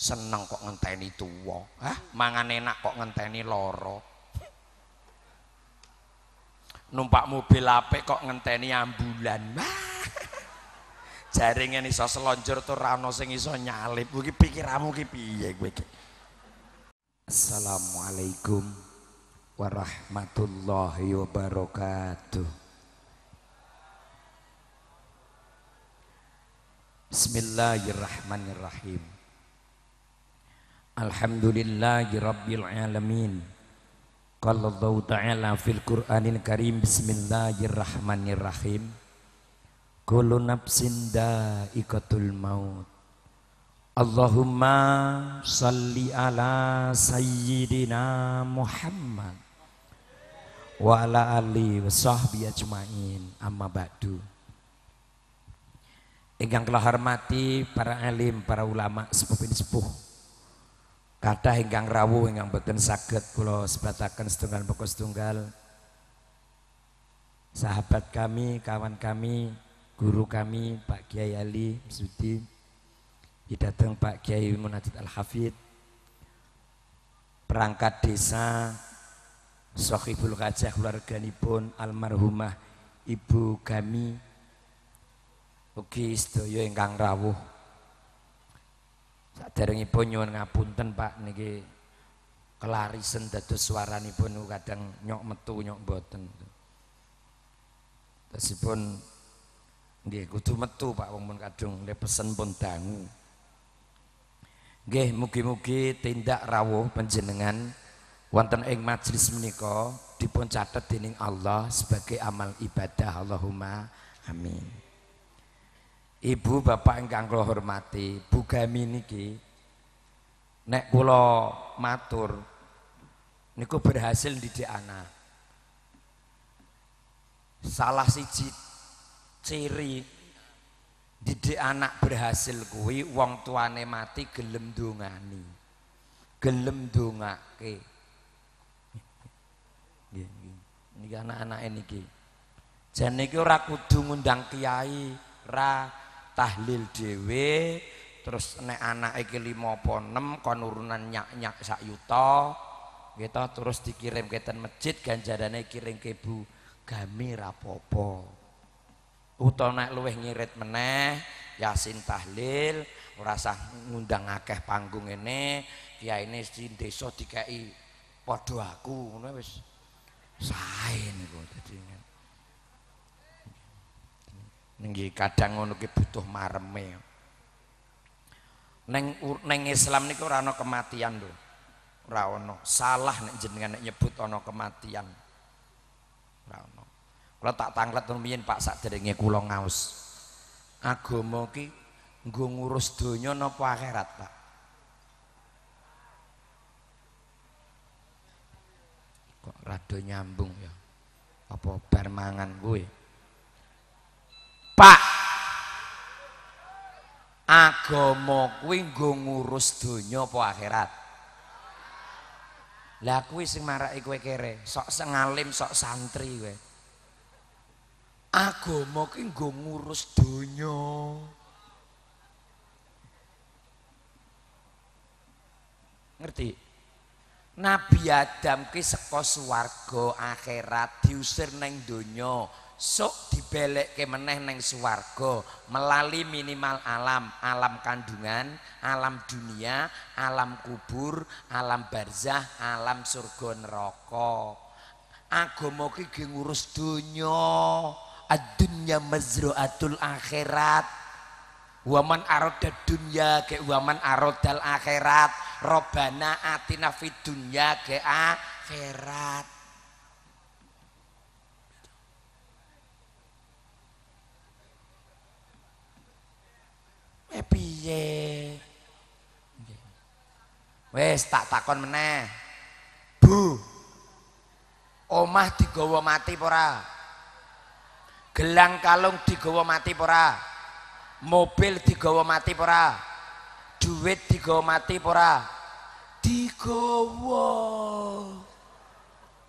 seneng kok ngenteni tuwa hah mangan enak kok ngenteni loro, numpak mobil apik kok ngenteni ambulan jaringan iso selonjur tuh rano sing iso nyalip gue pikiramu ki piye kowe Assalamualaikum warahmatullahi wabarakatuh Bismillahirrahmanirrahim Alhamdulillahi Rabbil Alamin Qala Allah Ta'ala fil Qur'anil Karim Bismillahirrahmanirrahim Kullu nafsin da'ikatul maut Allahumma salli ala sayyidina Muhammad Wa ala ali wa sahbihi ajmain amma ba'du Ingkang kula hormati para alim, para ulama, sepuh ini sepuh Kata hingga rawu hingga beten sakit pulau sebatakan setunggal pokok setunggal. Sahabat kami, kawan kami, guru kami Pak Kiai Ali Sudi. Datang Pak Kiai Munajat Al-Hafid. Perangkat desa Sohibul Gajah pun almarhumah Ibu Gami ugi yang kang rawuh pun nyuwun ngapunten Pak niki kelarisan dados swaranipun kadang nyok metu nyok boten. Tesipun nggih kutu metu Pak wong pun kadung le pesen pun dangu. Nggih mugi-mugi tindak rawuh panjenengan wonten eng majelis menika dipun catet dening Allah sebagai amal ibadah Allahumma amin. Ibu bapak ingkang kula hormati, bugami niki nek kula matur niku berhasil didik anak. Salah siji ciri didik anak berhasil kuwi wong tuane mati gelem dongani. Gelem dongake. Nggih, anak ini niki. Jan niki ora kudu ngundang kiai, ra tahlil dhewe terus nek anak iki 5 apa 6 kon nurunan nyak-nyak sak yuta gitu terus dikirim ke ten masjid ganjarane kirim ke ibu gami rapopo uta nek luweh ngirit meneh yasin tahlil ora sah ngundang akeh panggung ini ya ini di desa dikai padha aku ngono wis sae niku dadi ngene Nggih kadang ngono ki butuh mareme. Neng neng Islam niku ora ana kematian lho. rano Salah nek jenengan nek nyebut ana kematian. Rano, ana. Kula tak tanglet rumiyin Pak saderenge kula ngaos. Agama ki nggo ngurus donya napa akhirat, Pak? Kok rada nyambung ya. Apa permangan gue? Pak agama kuwi nggo ngurus donya apa akhirat Lah kuwi sing marake kowe kere sok sing sok santri kowe Agama kuwi nggo ngurus donya Ngerti Nabi Adam kuwi seko swarga akhirat diusir neng donya sok ke meneh neng suwargo melalui minimal alam alam kandungan alam dunia alam kubur alam barzah alam surga neraka agama ki ngurus donya adunya mazruatul akhirat Waman aroda dunya ke waman arodal akhirat Robana atina fid dunya ke akhirat Eh piye? Wes tak takon meneh. Bu. Omah digawa mati ora? Gelang kalung digawa mati ora? Mobil digawa mati ora? Duit digawa mati ora? Digawa.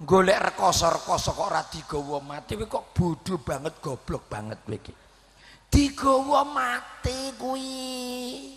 Golek rekoso-rekoso kok ora digawa mati, kowe kok bodho banget, goblok banget kowe iki. digawa mati kuwi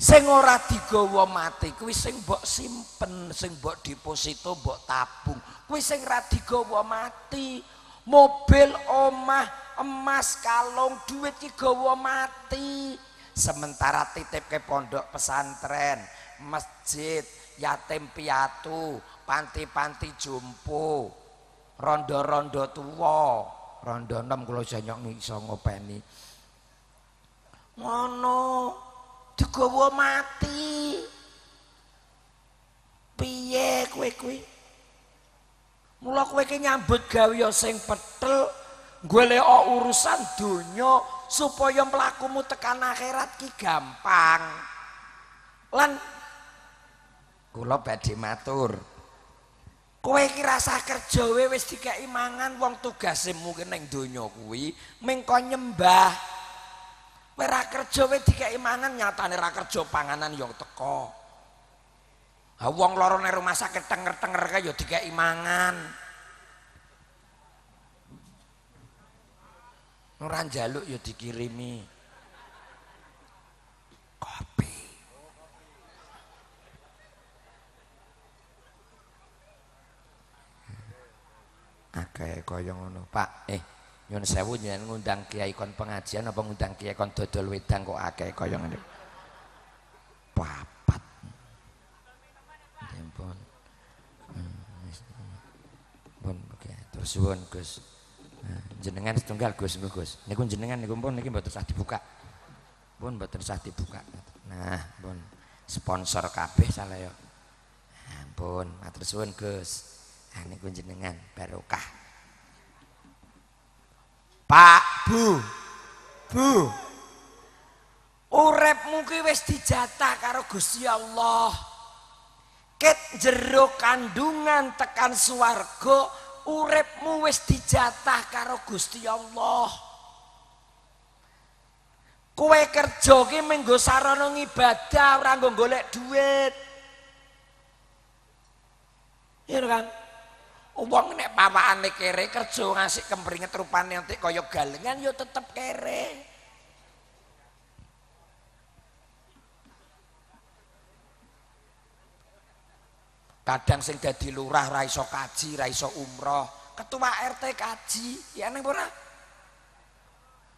sing ora digawa mati kuwi sing mbok simpen sing mbok deposito mbok tabung kuwi sing ora digawa mati mobil omah emas kalung duit digawa mati sementara titip ke pondok pesantren masjid yatim piatu panti-panti jompo rondo-rondo tuwa randa enam kula janyok iso ngopeni ngono digawa mati piye kowe kuwi mula kowe ki nyambut gawe sing petel golek urusan donya supaya mlakumu tekan akhirat ki gampang lan kula badhe matur kowe iki rasah kerja we wis dikeki mangan wong tugasmu ki ning donya kuwi mengko nyembah kowe ra kerja we dikeki mangan nyatane ra kerja panganan yo teko ha wong lara nang rumah sakit tenger-tenger kae yo dikeki mangan ora njaluk yo dikirimi kopi akeh kaya ngono Pak eh nyun sewu jenengan ngundang kiai kon pengajian apa ngundang kiai kon dodol wedang kok akeh kaya ngene papat ya hmm, pun pun terus suwun Gus nah, jenengan setunggal Gus niku Gus niku jenengan niku pun niki mboten usah dibuka pun mboten usah dibuka nah pun sponsor kabeh salah yo ya. ampun matur suwun Gus Nah, ini kunjungan barokah. Pak Bu, Bu, urep mungkin wes dijatah karo Gusti Allah. Ket jero kandungan tekan suwargo urepmu wis dijatah karo Gusti Allah. Kowe kerja ki menggo sarana ibadah ora golek duit. Ya kan? Uang nek pawaan nek kere kerja ngasih kemeringet rupane nanti kaya galengan yo tetep kere. Kadang sing dadi lurah ra iso kaji, ra iso umroh, ketua RT kaji, ya neng ora? Ah.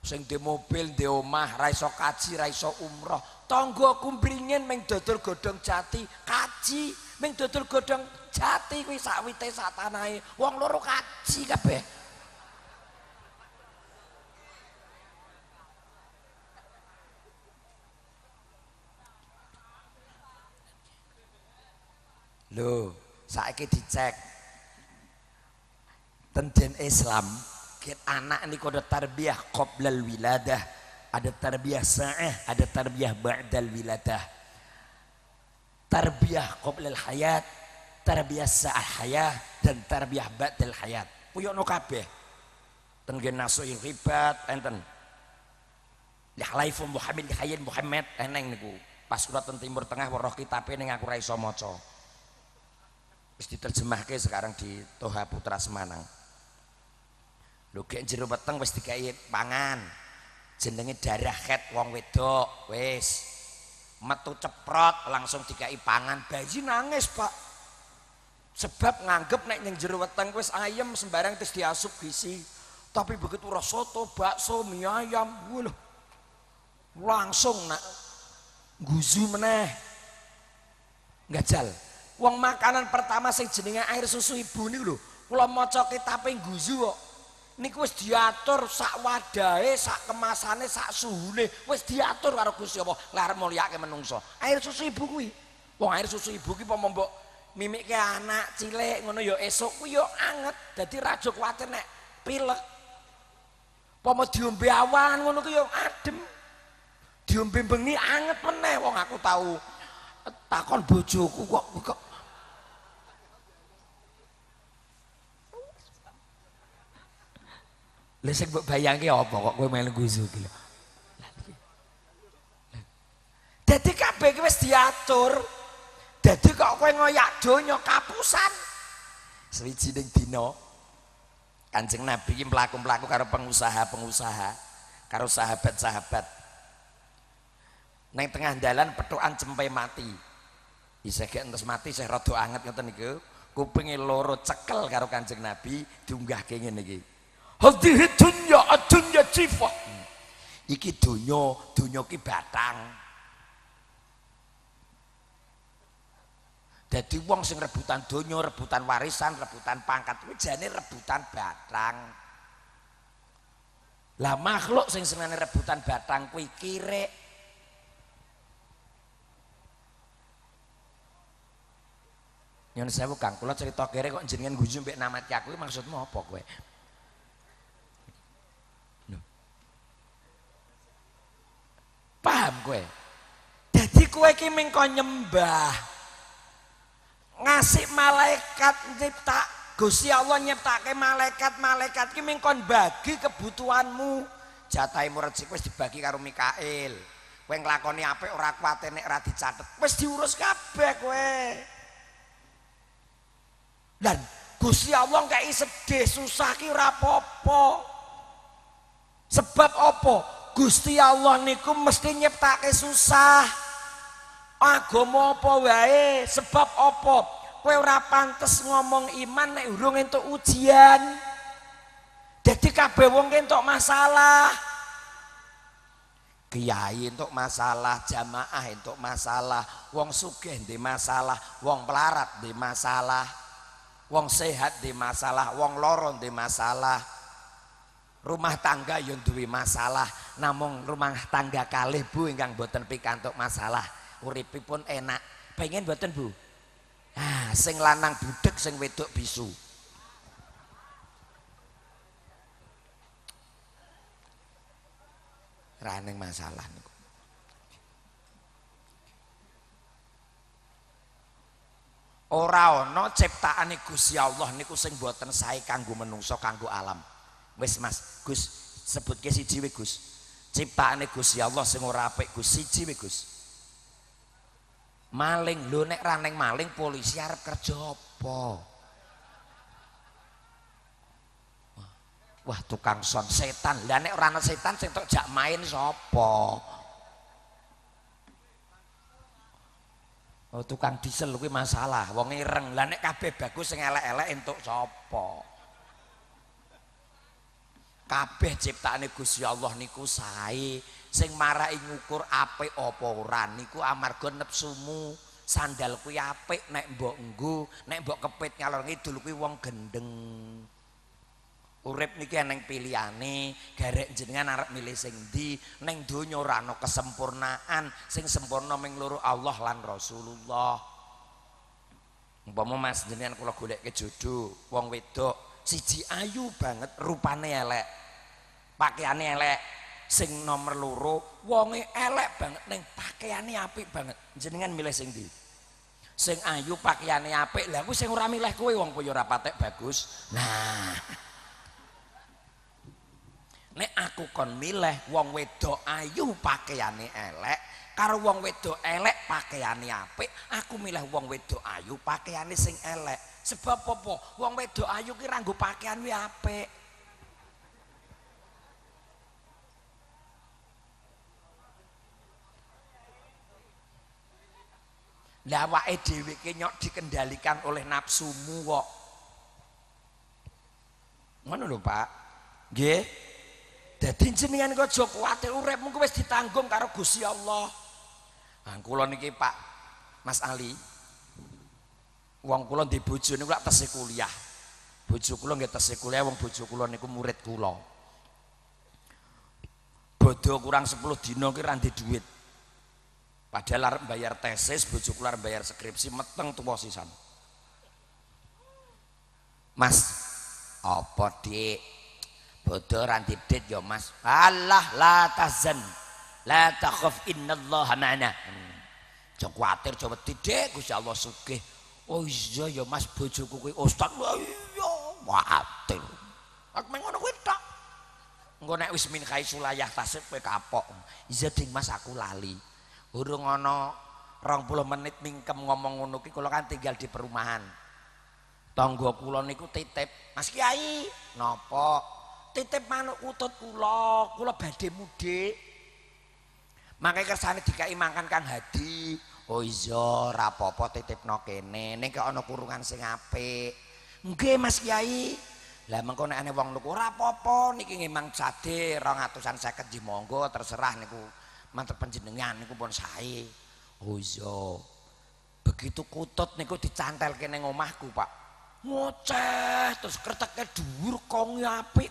Sing di mobil, di omah, ra iso kaji, ra iso umroh. Tonggo kumbringin ming dodol godhong jati, kaji, ming dodol godhong sejati kuwi sakwite satanae Wong loro kaji kabeh. Lho, saiki dicek. tenjen Islam, ket anak niku ada tarbiyah qoblal wiladah, ada tarbiyah sa'ah, ada tarbiyah ba'dal wiladah. Tarbiyah qoblal hayat, Terbiasa sa'al hayah dan terbiah batil hayat. no kabeh. Tenggen yang ribat enten. Lihlaifu Muhammad Lihayin Muhammad eneng niku. Pas surat Timur Tengah waroh kitabe ini ngaku raiso moco terus diterjemahke sekarang di Toha Putra Semanang. lu gek jero peteng wis dikai pangan. Jenenge darah khet wong wedok, wis. Metu ceprot langsung dikai pangan. Bayi nangis, Pak. sebab nganggep nek ning jero weteng wis ayam sembarang terus diasup gizi tapi begitu roh soto bakso mie ayam wuluh langsung nak guzu meneh gajal uang makanan pertama sing jenenge air susu ibu nih lho kula maca kitabe guzu kok niku wis diatur sak wadahe sak kemasane sak suhune wis diatur karo Gusti Allah ngarep mulyake menungso air susu ibu kuwi wong air susu ibu ki apa mimiknya anak cilik ngono ya esuk ku ya anget dadi rajo kuwatir nek pilek pomo diombe awan ngono ku ya adem diombe bengi anget meneh wong aku tau takon bojoku kok kok Lha sing mbok bayangke apa kok kowe melu guzu iki lho. Dadi kabeh wis diatur, Jadi kok kowe ngoyak donya kapusan. Sewijining dina Kanjeng Nabi iki mlaku-mlaku karo pengusaha-pengusaha, karo sahabat-sahabat. Neng tengah dalan petukan cempe mati. Isih gek entes mati, isih rada anget ngoten niku. Kupinge loro cekel karo Kanjeng Nabi diunggahke ngene iki. Hadhihi dunya adunya cifah. Iki donya, donya ki batang. Jadi wong sing rebutan donya, rebutan warisan, rebutan pangkat kuwi jane rebutan batang. Lah makhluk sing senengane rebutan batang kuwi kire. Nyun sewu Kang, kula cerita kire kok jenengan guyu mbek namat ya kuwi maksudmu apa kowe? Paham kowe? Dadi kowe iki mengko nyembah ngasih malaikat nyipta Gusti Allah nyiptake malaikat malaikat ki mengkon bagi kebutuhanmu jatahmu rezeki wis dibagi karo Mikail kowe nglakoni apik ora kuwatir nek ora dicatet wis diurus kabeh kowe dan Gusti Allah gak sedih susah ki ora apa sebab apa Gusti Allah niku mesti nyiptake susah agama apa wae sebab apa kowe ora pantes ngomong iman nek urung entuk ujian jadi kabeh wong entuk masalah kiai entuk masalah jamaah entuk masalah wong sugih di masalah wong pelarat di masalah wong sehat di masalah wong loron di masalah rumah tangga yang duwi masalah namun rumah tangga kalih bu ingkang boten pikantuk masalah uripipun enak pengen buatan bu ah, sing lanang budek sing wedok bisu raneng masalah niku. Ora ana ciptaane Gusti Allah niku sing mboten sae kanggo menungso kanggo alam. Wis Mas, Gus sebutke siji wae Gus. Ciptaane Gusti Allah sing ora apik Gus siji wae Gus. maling lu nek raneng maling polisi arep kerja apa wah tukang son setan lah nek ora setan sing tok main sapa Oh, tukang diesel kuwi masalah, wong ireng. Lah nek kabeh bagus sing elek-elek entuk sapa? Kabeh ciptaane Gusti Allah niku sae. sing marahi ngukur apik apa ora niku amarga nepsumu sandal kuwi apik nek mbok nggo nek mbok kepit ngalor ngidul kuwi wong gendeng urip niki eneng pilihane garek jenengan arep milih sing ndi ning donya ora ana kesempurnaan sing sempurna ming loro Allah lan Rasulullah umpama mas jenengan kula golekke jodho wong wedok siji ayu banget rupane elek pakaiannya elek sing nomor loro wonge elek banget ning pakaiane apik banget jenengan milih sing ndi sing ayu pakaiane apik lha aku sing ora milih kowe wong kowe ora patek bagus nah nek aku kon milih wong wedok ayu pakaiane elek karo wong wedok elek pakaiane apik aku milih wong wedok ayu pakaiane sing elek sebab apa wong wedok ayu ki ra nggo pakaian apik Lah awake dheweke nyok dikendalikan oleh nafsumu kok. Ngono lho, Pak. Nggih. Dadi jenengan kok aja kuwatir uripmu kuwi wis ditanggung karo Gusti Allah. Ah kula niki, Pak. Mas Ali. Wong kula ndek bojone kula tesih kuliah. Bojo kula nggih tesih kuliah, wong bojo kula niku murid kula. Bodho kurang 10 dina ki ra duit. Padahal arep bayar tesis, bujuk luar bayar skripsi, meteng tuh posisan. Mas, apa Dik? bodoh ranti ya, Mas. Allah la tazan, La takhaf innallaha ma'ana. Aja hmm. jangan khawatir, coba tidak, Gusti Allah sugih. Oh iya ya, Mas, bojoku ustad, wah Iya, khawatir. Aku mengono kuwi tak. Engko nek wis min kai sulayah tasik kowe kapok. Iya, Mas aku lali. urung ana 20 menit mingkem ngomong ngono ki kula kan tinggal di perumahan. Tangga kula niku titip, Mas Kiai, napa? Titip manuk utut kula, kula badhe mudik. Mangke kersane dikai mangan Kang Hadi. Oh iya, ra apa-apa titipno kene, ning kok ana kurungan sing apik. Nggih, Mas Kiai. Lah mengko nek ana wong niku ora apa niki nggih Mang Jade 250an monggo terserah niku mantep panjenengan niku pun sae. Oh iya. Begitu kutut niku dicantelke ning omahku, Pak. Ngoceh terus kreteke dhuwur kong apik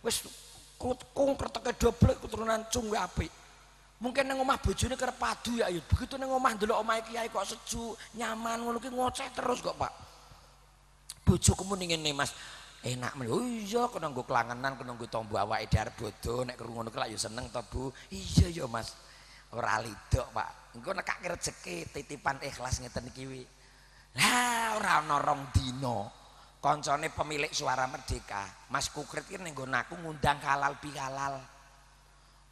wis kut kong kreteke doble keturunan cung apik. Mungkin ning omah bojone kerep padu ya Begitu ning omah ndelok omahe kiai kok sejuk, nyaman ngono ki ngoceh terus kok, Pak. Bojoku muni ngene, Mas. enak men oh iya kena nggo klangenan kena nggo tombo awake dhewe bodho nek krungu ngono kok ya seneng to Bu iya ya Mas ora lidok Pak engko nek kak rezeki titipan ikhlas ngeten iki wi lah ora ana rong dina koncone pemilik suara merdeka Mas Kukrit iki nenggo naku ngundang halal bi halal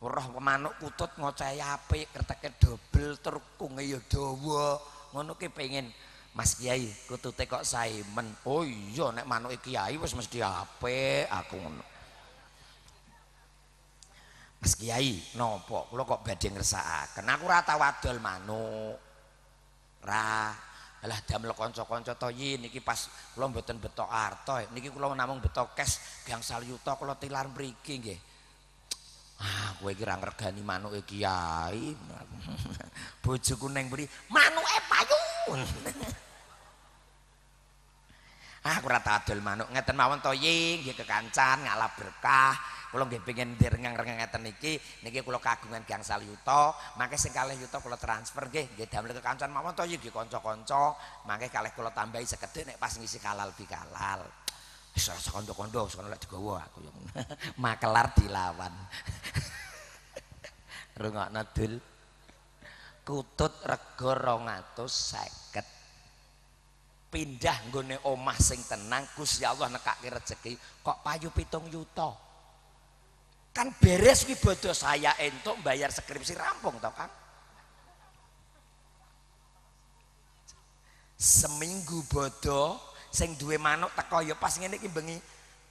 roh pemanuk kutut ngoceh apik kerteke dobel terkunge ya dawa ngono ki pengen Mas Kiai, kutu kok Saimen. Oh iya, nek manuk Kiai wis mesti ape aku ngono. Mas Kiai, nopo? Kulo kok badhe ngrasakaken. Aku ora tau adol manuk. Ra, alah damel kanca-kanca to yi pas kula mboten beto harta niki kula namung beto kes gang yuta kula tilar mriki nggih ah kowe iki ra ngregani manuke kiai bojoku neng mriki manuk taun. Aku rata adol manuk ngeten mawon to ye nggih kekancan ngalah berkah. Kula nggih pengen ndirengeng rengeng ngeten iki niki kula kagungan gangsal yuta, mangke sing kalih yuta kula transfer nggih nggih damel kekancan mawon to ye nggih kanca-kanca, mangke kalih kula tambahi sekedhik nek pas ngisi kalal bikalal. Wis rasa kanca-kanca sono lek digawa aku yo makelar dilawan. Rungokno dul. kutut rego rong pindah gune omah sing tenang Gusti Allah nekake rezeki kok payu pitung yuto kan beres ki bodo saya entuk bayar skripsi rampung to kan seminggu bodo sing duwe manuk teko ya pas ngene iki bengi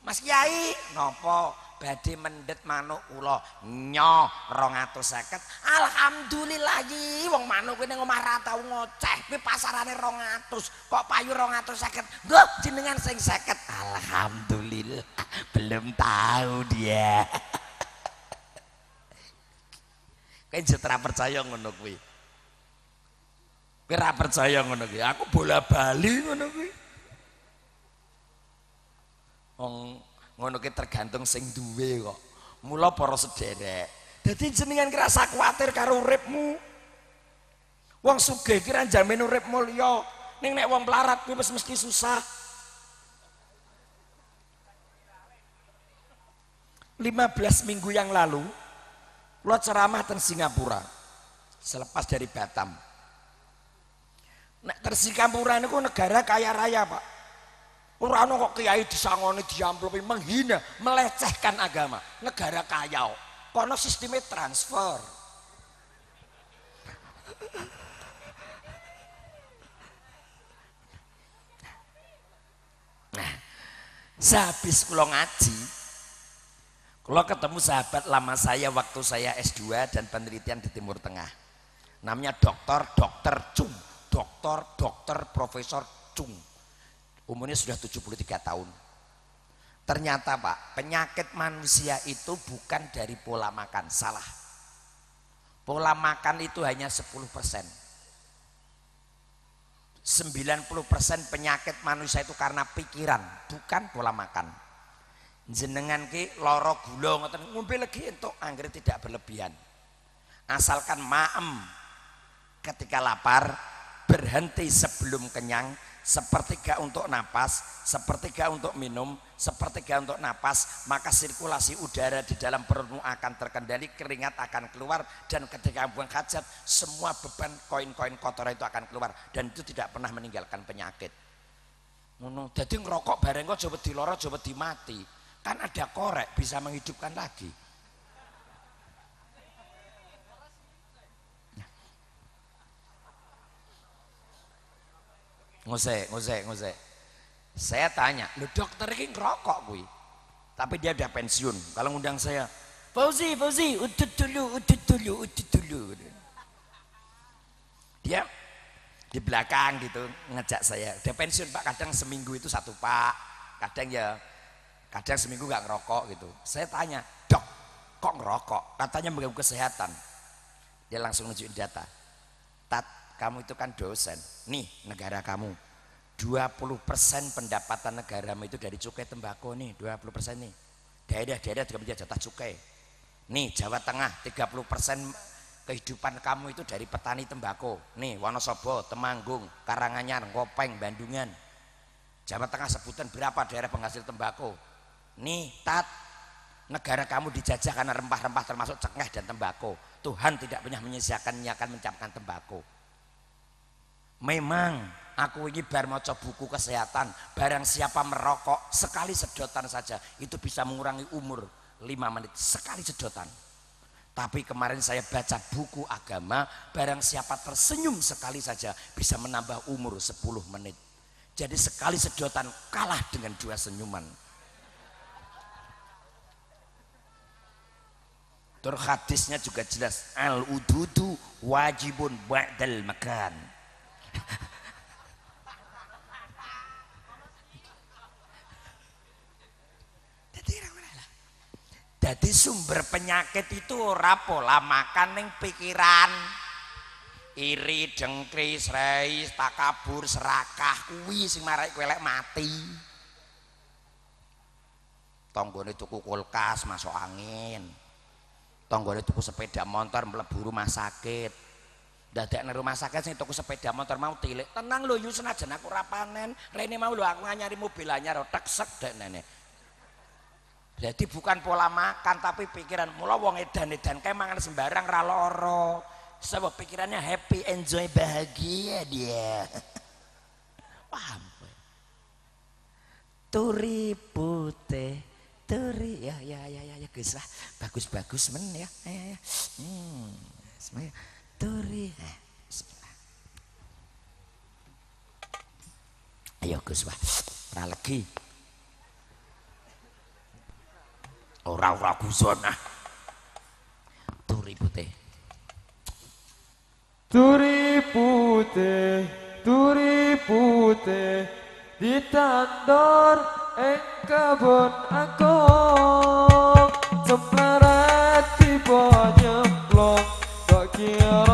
Mas Kiai nopo badhe mendhet manuk kula nyoh 250 alhamdulillah iki wong manuk kene omah ra tau ngoceh kuwi pasarane 200 kok payu 250 nggo jenengan sing 50 alhamdulillah belum tahu dia kowe jetra percaya ngono kuwi kowe percaya ngono aku bola bali ngono kuwi wong oh. ngono ki tergantung sing duwe kok mula para sederek jadi jenengan kerasa khawatir karo uripmu wong sugih kira jamin urip mulya ning nek wong pelarat kuwi wis mesti susah Lima belas minggu yang lalu lo ceramah teng Singapura selepas dari Batam nek ter Singapura niku negara kaya raya Pak Orang kok kiai disangoni diamplopi menghina, melecehkan agama. Negara kaya karena sistemnya transfer. Nah, sehabis kula ngaji, kula ketemu sahabat lama saya waktu saya S2 dan penelitian di Timur Tengah. Namanya dokter, dokter Chung, dokter, dokter, profesor Chung. Umurnya sudah 73 tahun. Ternyata Pak, penyakit manusia itu bukan dari pola makan, salah. Pola makan itu hanya 10 90 penyakit manusia itu karena pikiran, bukan pola makan. Jenengan ki loro gula ngoten ngombe lagi untuk anggrek tidak berlebihan. Asalkan maem ketika lapar berhenti sebelum kenyang sepertiga untuk napas, sepertiga untuk minum, sepertiga untuk napas, maka sirkulasi udara di dalam perutmu akan terkendali, keringat akan keluar, dan ketika buang hajat, semua beban koin-koin kotor itu akan keluar, dan itu tidak pernah meninggalkan penyakit. Jadi ngerokok bareng kok coba diloro, coba dimati, kan ada korek bisa menghidupkan lagi. Ngusik, ngusik, ngusik. Saya tanya, lo dokter ini ngerokok gue, Tapi dia udah pensiun. Kalau ngundang saya, Fauzi, Fauzi, utut dulu, utut dulu, utut dulu. Dia di belakang gitu ngejak saya. Dia pensiun pak, kadang seminggu itu satu pak. Kadang ya, kadang seminggu gak ngerokok gitu. Saya tanya, dok, kok ngerokok? Katanya mengganggu kesehatan. Dia langsung nunjukin data. Tat, kamu itu kan dosen. Nih negara kamu. 20% pendapatan negaramu itu dari cukai tembakau nih, 20% nih. Daerah-daerah juga menjadi jatah cukai. Nih Jawa Tengah 30% kehidupan kamu itu dari petani tembakau. Nih Wonosobo, Temanggung, Karanganyar, Ngopeng, Bandungan. Jawa Tengah sebutan berapa daerah penghasil tembakau. Nih tat negara kamu dijajah karena rempah-rempah termasuk cengkeh dan tembakau. Tuhan tidak punya menyisakan akan mencapkan tembakau. Memang aku ini bar buku kesehatan, barang siapa merokok sekali sedotan saja itu bisa mengurangi umur 5 menit sekali sedotan. Tapi kemarin saya baca buku agama, barang siapa tersenyum sekali saja bisa menambah umur 10 menit. Jadi sekali sedotan kalah dengan dua senyuman. Terhadisnya juga jelas al ududu wajibun ba'dal makan jadi sumber penyakit itu ora pola makan yang pikiran. Iri, dengkri, tak takabur, serakah kuwi si marai kuelek mati. Tanggane tuku kulkas masuk angin. Tanggane tuku sepeda motor mlebu rumah sakit nang rumah sakit sing tuku sepeda motor mau tilik. Tenang lho yu senajan aku ora panen, rene mau lho aku nyari mobil anyar oh, tek sek nene Jadi bukan pola makan tapi pikiran mula wong edan-edan kae mangan sembarang ra lara. Sebab pikirannya happy, enjoy, bahagia dia. Paham? Turi putih, turi ya ya ya ya, ya. Bagus bagus men ya. Ya ya. ya. Hmm. Semuanya turi. Eh, Ayo Gus Wah, ora legi. Ora ora guson ah. Turi putih. Turi putih, turi putih ditandor ing kebun aku cemlarat tiba nyemplung kok kiyo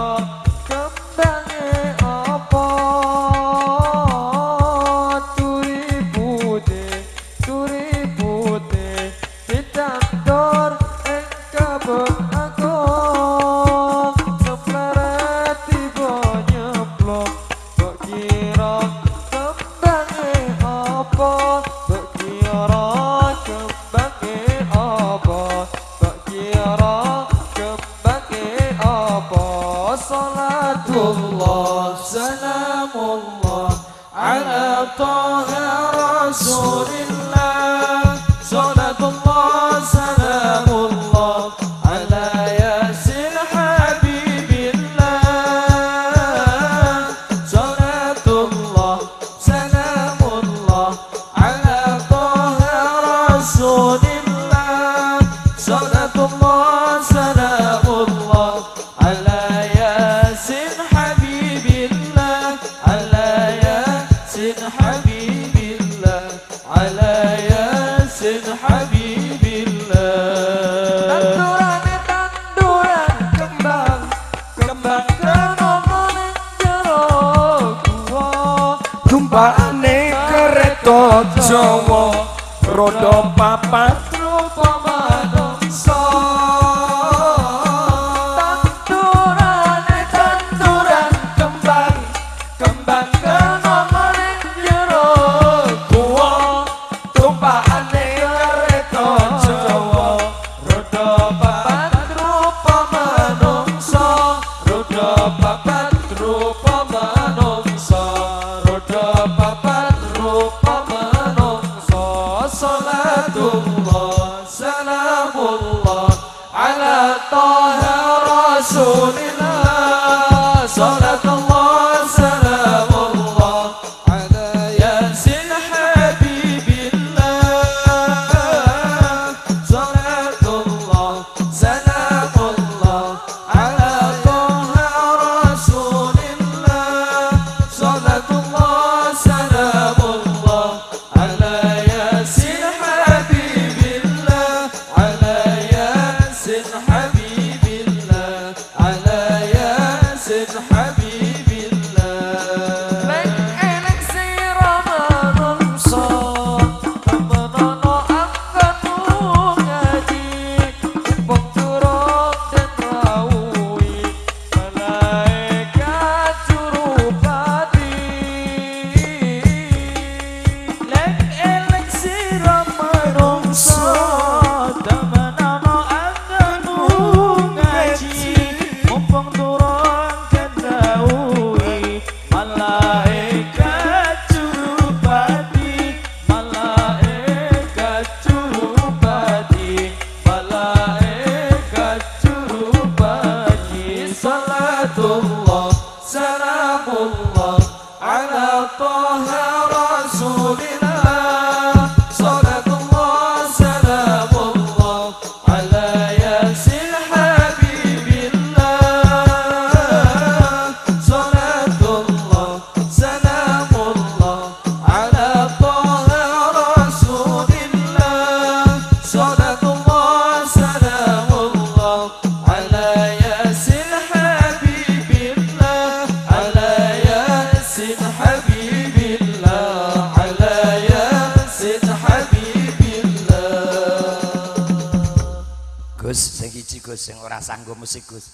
sanggo musikus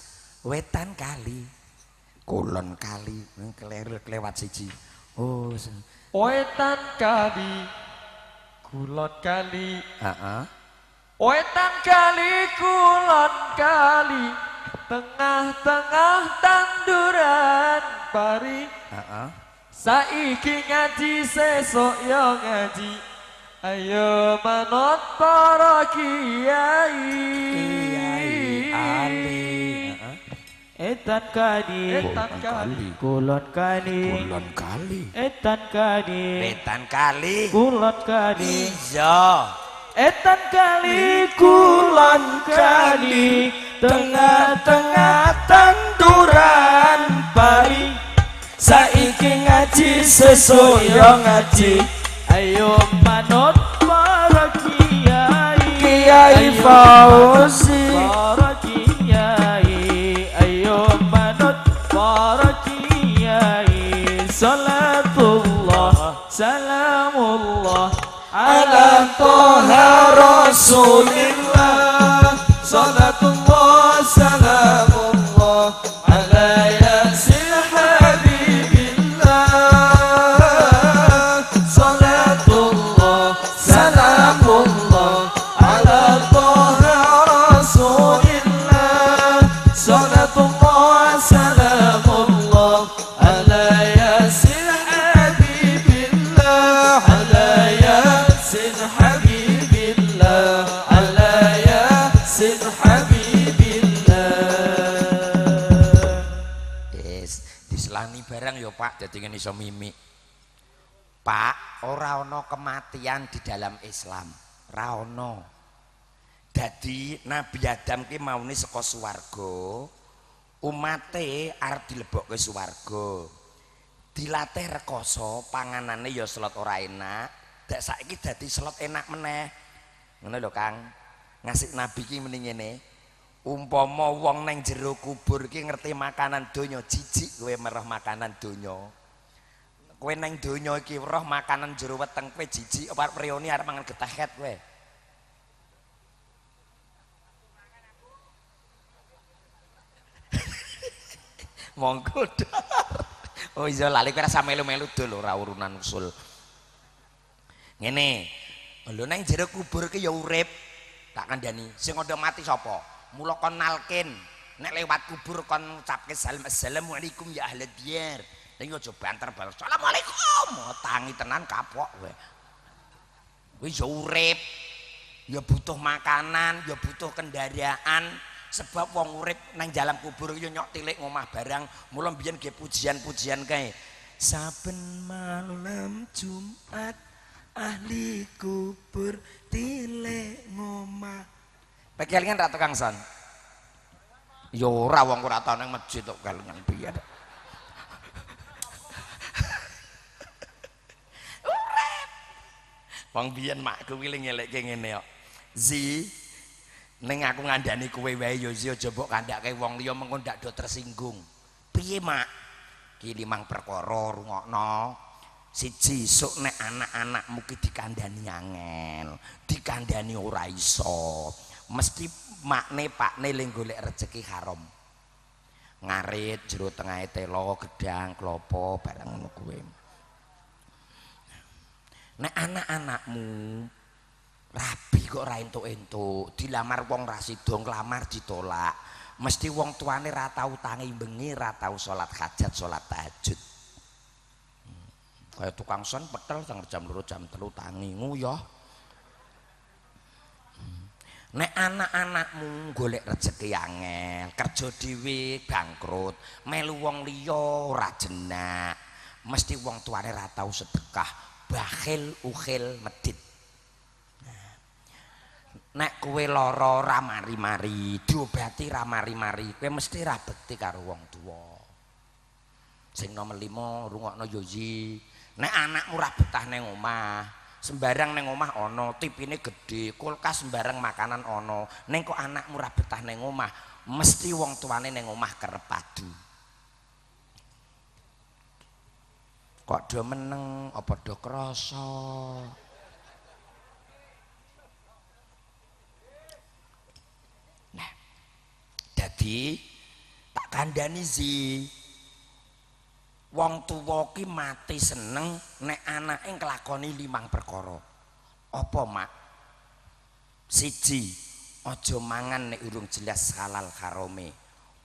wetan kali kulon kali kelir lewat siji oh wetan kali kulon kali heeh wetan kali kulon kali tengah-tengah tanduran pari heeh saiki ngaji sesok yo ngaji Ayo manut para kiai kiai ali Etan kali, etan kali, kulon kali, kulon kali, etan kali, etan kali, kulon kali, iya, etan kali, kulon kali, tengah-tengah tanduran pari, saiki ngaji sesuyo ngaji, ayo manut para kiai kiai fauzi para kiai ayo manut para kiai salatullah salamullah ala toha rasulillah pak jadi ngene iso mimik pak orang kematian di dalam islam orang jadi Nabi Adam ki mau ini seko suwargo umate arep dilebok ke suwargo dilatih rekoso panganannya ya slot ora enak dak saiki dadi slot enak meneh ngene lho Kang ngasih nabi ki mending ngene umpama wong neng jero kubur ki ngerti makanan donya jijik kowe meroh makanan donya kowe neng donya iki roh makanan jero weteng kowe jijik apa prioni arep mangan getahet kowe monggo oh iya lali kowe rasa melu-melu dul ora urunan usul ngene lho neng jero kubur ki ya urip tak kandhani sing ada mati sapa mula kon nalken nek lewat kubur kon ngucapke salam assalamualaikum ya ahli diyar ning aja banter bal assalamualaikum oh, tangi tenan kapok we we yo urip ya butuh makanan ya butuh kendaraan sebab wong urip nang jalan kubur yo nyok tilik ngomah barang mula biyen ge pujian-pujian kae saben malam Jumat ahli kubur tilik ngomah Pekelingan ra tukang son. Yo ora wong ora tau nang masjid tok kalungan piye. Urip. Wong biyen makku kuwi ling elekke ngene kok. Zi ning aku ngandani kowe wae yo zi aja mbok kandake wong liya mengko ndak do tersinggung. Piye mak? Ki limang perkara rungokno. Siji esuk nek anak-anakmu ki dikandani angel, dikandani ora iso. mesti makne pakne ning golek rezeki haram. Ngarit jero tengahe telo, gedang, klopo bareng ngono kuwi. Nek anak-anakmu rapi kok ora entuk-entuk, dilamar wong ra sida, nglamar ditolak. Mesti wong tuane ra tau tangi bengi, ra tau salat hajat, salat tahajud. Hmm. Kaya tukang son petel tengah jam 2 jam 3 tangi nguyoh. Nek anak-anakmu golek rezeki angel, kerja dhewe bangkrut, melu wong liya ora jenak. Mesti wong tuane ora tau sedekah, bakhil ukhil medit. Nek kowe lara ora mari-mari, diobati ora mari-mari, kowe mesti ra bekti karo wong tuwa. Sing nomor 5 rungokno yoyi, Nek anakmu ra betah ning omah, sembarang neng omah ono tip ini gede kulkas sembarang makanan ono neng kok anak murah betah neng omah mesti wong tuane neng omah kerepadu kok do meneng apa do kroso nah jadi tak kandani sih wong tuwa ki mati seneng nek anake nglakoni limang perkara. Apa, Mak? Siji, aja mangan nek urung jelas halal harome.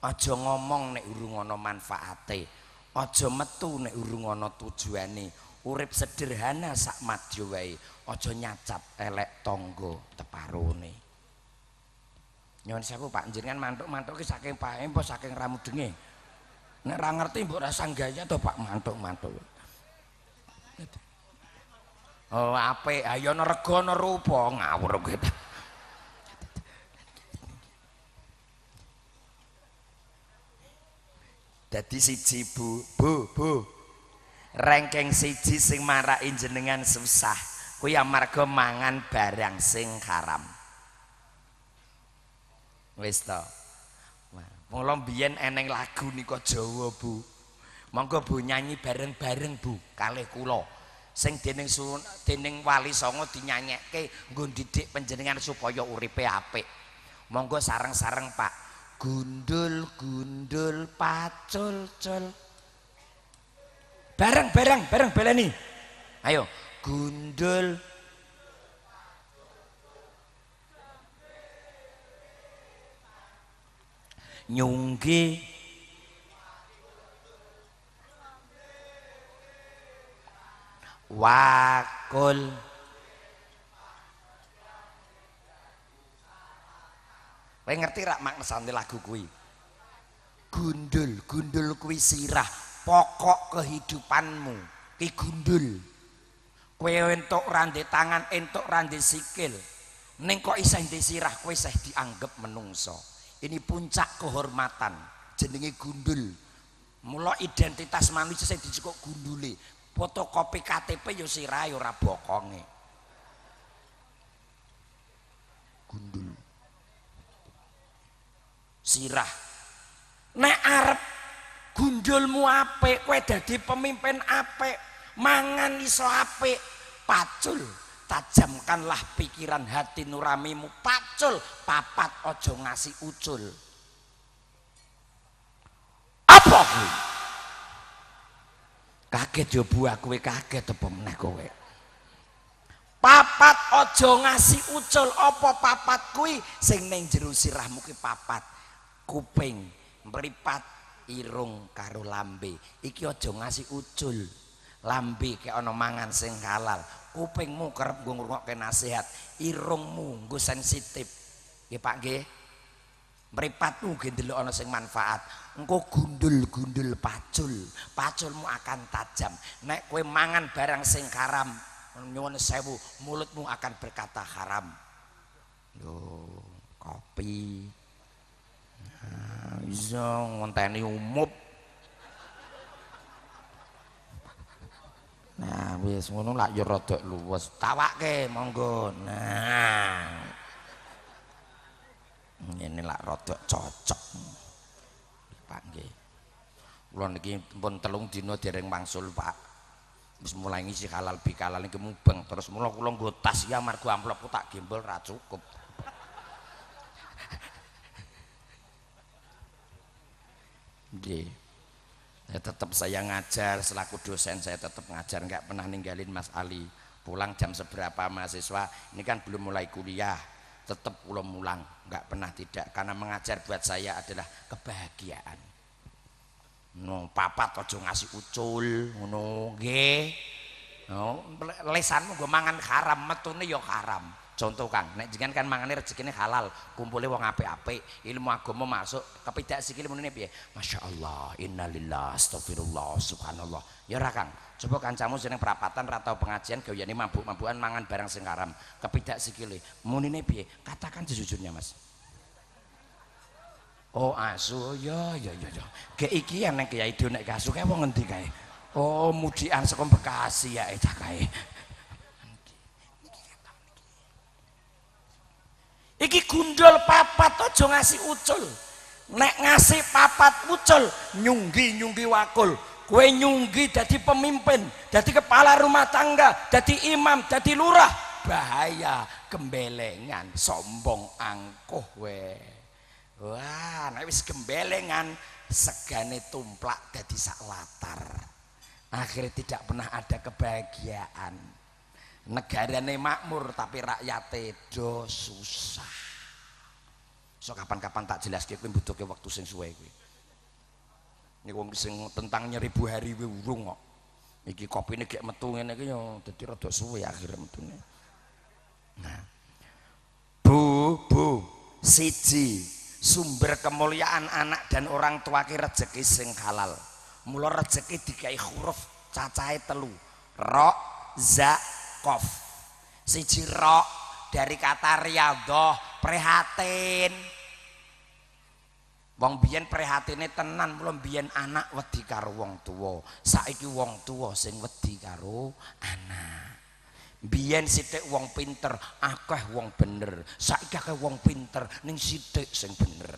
Aja ngomong nek urung ana manfaate. Aja metu nek urung ana tujuane. Urip sederhana sak madya wae. Aja nyacat elek tangga teparone. Nyuwun sewu Pak, njenengan mantuk-mantuk ki saking pae apa saking ramudenge? nek ra ngerti mbok rasa gayane to Pak mantuk-mantuk. Oh apik, ayo ana rega ana rupa ngawur kowe. Dadi siji Bu, Bu, Bu. Ranking siji sing maraki jenengan susah kuwi amarga mangan barang sing haram. Wis to. Mula mbiyen eneng lagu nika Jawa, Bu. Monggo Bu nyanyi bareng-bareng, Bu, kalih kula. Sing dening dening Wali Songo dinyanyekke nggo didik panjenengan supaya uripe apik. Monggo sareng-sareng, Pak. Gundul-gundul pacul-cul. Bareng-bareng, bareng beleni. Ayo, -gundul, nyungge wakul Kowe ngerti rak maknesane lagu kuwi? Gundul, gundul kuwi sirah pokok kehidupanmu. Ki gundul. Kowe entuk rande tangan, entuk rande sikil. Ning kok isih ndek sirah kowe isih dianggep menungsa. ini puncak kehormatan jenenge gundul mula identitas manusia sing dicukuk gundule fotokopi KTP yo sirah yo ora bokonge gundul sirah nek arep gundulmu apik kowe dadi pemimpin apik mangan iso apik pacul tajamkanlah pikiran hati nuramimu pacul papat ojo ngasih ucul apa kuwi kaget yo buah kowe kaget apa meneh kowe papat ojo ngasih ucul apa papat kuwi sing ning jero sirahmu ki papat kuping mripat irung karo lambe iki aja ngasih ucul lambe kek ana mangan sing halal kupingmu kerep gua ngrungokke nasihat irungmu nggo sensitif nggih Pak nggih mripatmu nggih ndelok ana sing manfaat engko gundul-gundul pacul paculmu akan tajam nek kowe mangan barang sing haram nyuwun sewu mulutmu akan berkata haram lho kopi nah, iso ngenteni umup Nah, wis ngono lak ya rada luwes. Tawake monggo. Nah. Ngene lak rada cocok. Pak nggih. Kula niki pun telung dina dereng mangsul, Pak. Wis mulai ngisi halal bikalal niki kemubeng. Terus mula kula nggo tas ya amarga amplopku tak gembel ra cukup. Nggih. Ya, tetap saya ngajar selaku dosen saya tetap ngajar nggak pernah ninggalin Mas Ali pulang jam seberapa mahasiswa ini kan belum mulai kuliah tetap pulang mulang nggak pernah tidak karena mengajar buat saya adalah kebahagiaan no papa tojo ngasih ucul no ge no lesanmu gue mangan haram metune yo ya haram contoh Kang nek jenengan kan mangane rezekine halal kumpulnya wong apik-apik ilmu agama masuk kepidak sikil menene piye Masya Allah innalillah astagfirullah subhanallah ya ora Kang coba kancamu jeneng perapatan ratau pengajian gaweane mabuk-mabukan mangan barang sing haram kepidak sikile munine piye katakan sejujurnya Mas Oh asu ya ya ya ya ke iki yang neng kiai naik kasu kayak wong ngendi kae Oh mudian sekom Bekasi ya itu kayak Iki gundul papat aja ngasih ucul. Nek ngasih papat ucul, nyunggi-nyunggi wakul. Kowe nyunggi dadi pemimpin, dadi kepala rumah tangga, dadi imam, dadi lurah, bahaya gembelengan, sombong angkuh we. Wah, nek wis gembelengan segane tumplak dadi sak latar. Akhirnya tidak pernah ada kebahagiaan. negarane makmur tapi rakyate do susah so kapan-kapan tak jelas Kita butuh ke waktu sing suwe kuwi niku wong sing tentang nyeribu hari kuwi urung kok iki ini kayak metu ngene iki yo dadi rada suwe akhire metungnya. nah bu bu siji sumber kemuliaan anak dan orang tua ki rezeki sing halal mula rezeki dikai huruf cacahe telu ro za Kof si jirok dari kata riadoh prihatin Wong prihatin prihatine tenan belum bian anak wedi karo wong tua Saiki wong Tuwo sing wedi karo anak. Biyen sithik wong pinter, akeh wong bener. Saiki akeh wong pinter ning sitte sing bener.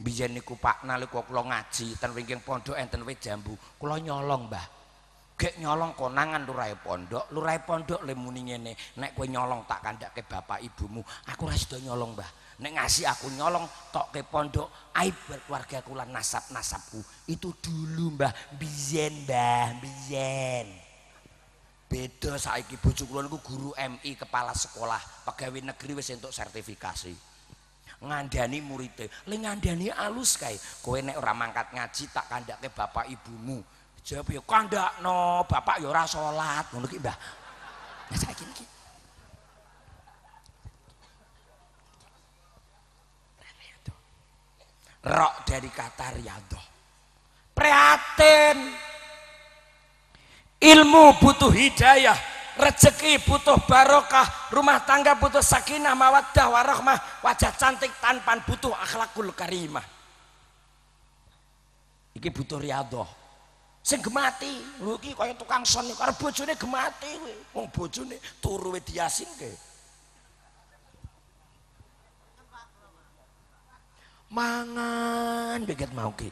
Biyen niku Pak kok lo ngaji ten wingking pondok enten wit jambu, kula nyolong Mbah gek nyolong konangan lurai pondok lurai pondok le muni ngene nek kowe nyolong tak kandak ke bapak ibumu aku rasa sida nyolong bah nek ngasih aku nyolong tok ke pondok aib keluarga kulan nasab nasabku itu dulu mbah bizen mbah bizen beda saiki bojo kula niku guru MI kepala sekolah pegawai negeri wis untuk sertifikasi ngandani muridnya le ngandani alus kae kowe nek orang mangkat ngaji tak kandak ke bapak ibumu Jawab ya no, bapak ya ora sholat. ngono ki, Mbah. Ya saiki niki. Rok dari kata riyadho. Prihatin. Ilmu butuh hidayah, rezeki butuh barokah, rumah tangga butuh sakinah, mawaddah, warahmah, wajah cantik tanpa butuh akhlakul karimah. Iki butuh riyadhah. sing gemati lho iki kaya tukang son karo bojone gemati kowe wong bojone turu wit yasin ke mangan beget mau ki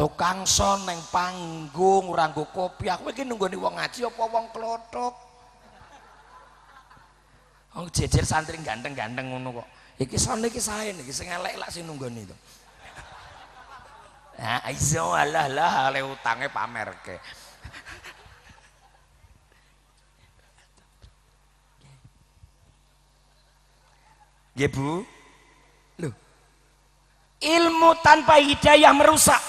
tukang son neng panggung ora nggo kopi aku iki nunggoni wong ngaji apa wong klothok wong jejer santri ganteng-ganteng ngono kok iki son iki sae iki sing elek lak sing nunggoni to Nah, iso alah lah ale utange pamerke. Nggih, Bu. Loh. Ilmu tanpa hidayah merusak.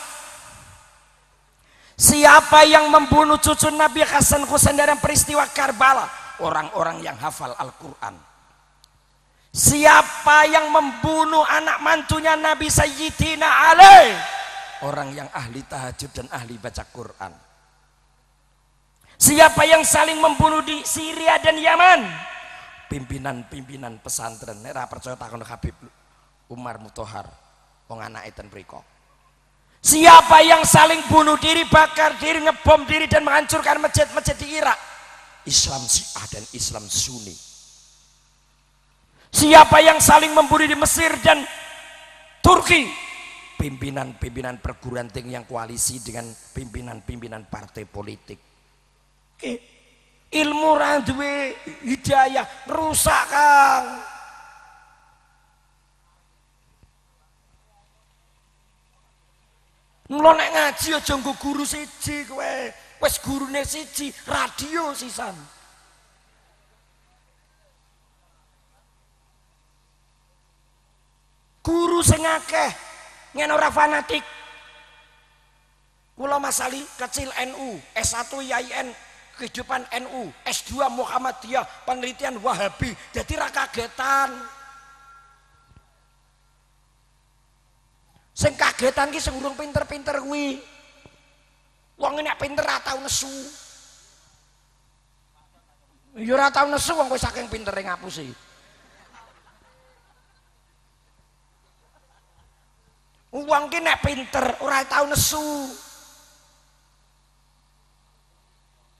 Siapa yang membunuh cucu Nabi Hasan Husain dalam peristiwa Karbala? Orang-orang yang hafal Al-Quran. Siapa yang membunuh anak mantunya Nabi Sayyidina Ali? orang yang ahli tahajud dan ahli baca Quran. Siapa yang saling membunuh di Syria dan Yaman? Pimpinan-pimpinan pesantren. Nek percaya takon Habib Umar Mutohar, wong anake Berikok. Siapa yang saling bunuh diri, bakar diri, ngebom diri dan menghancurkan masjid-masjid di Irak? Islam Syiah dan Islam Sunni. Siapa yang saling membunuh di Mesir dan Turki? pimpinan-pimpinan perguruan tinggi yang koalisi dengan pimpinan-pimpinan partai politik. Ilmu randwe hidayah rusak, Kang. Mula nek ngaji aja nggo guru siji kowe. Wis gurune siji, radio sisan. Guru sing akeh ngen ora fanatik kula masali kecil NU S1 YIN kehidupan NU S2 Muhammadiyah penelitian Wahabi jadi ra kagetan sing kagetan ki sing pinter-pinter kuwi wong nek pinter ra nesu ya tau nesu wong kowe saking pintere ngapusi Uang ki nek pinter, ora tau nesu.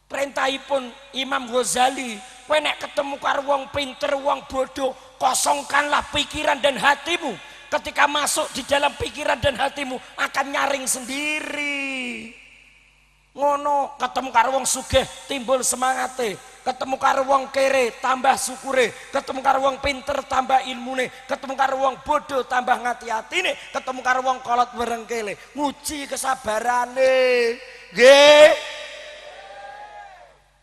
Perintahipun Imam Ghazali, kowe nek ketemu karo wong pinter, uang bodoh, kosongkanlah pikiran dan hatimu. Ketika masuk di dalam pikiran dan hatimu akan nyaring sendiri. Ngono ketemu karo wong sugih timbul semangate. ketemu karo wong kere tambah syukure ketemu karo wong pinter tambah ilmune ketemu karo wong bodoh tambah ngati-atine ketemu karo wong kolot merengkele nguji kesabarane nggih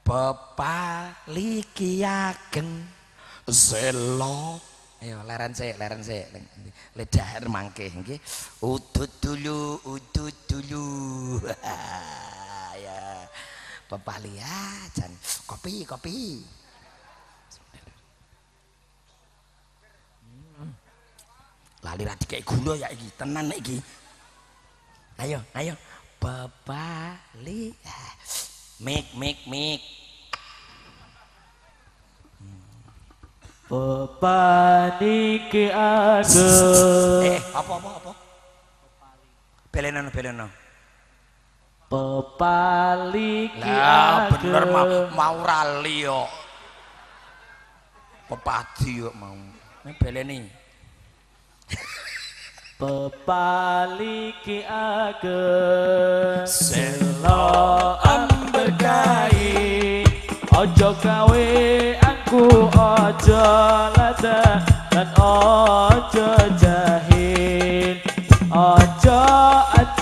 pepalikiagen zelo ayo leren sik leren sik ledaher mangke nggih udut dulu udut dulu lihat dan Kopi, kopi. Hmm. Lali rati kayak gula ya iki, tenan iki. Ayo, ayo. Bebali. Mik, mik, mik. Bebali ke ade. Eh, apa apa apa? Pelenan pelenan. Pepalik Lah bener mau mau rali yo pepati yo mau. Nek beleni. Pepaliki agen, selo ambekai ojo kawe aku ojo lada dan ojo jahit.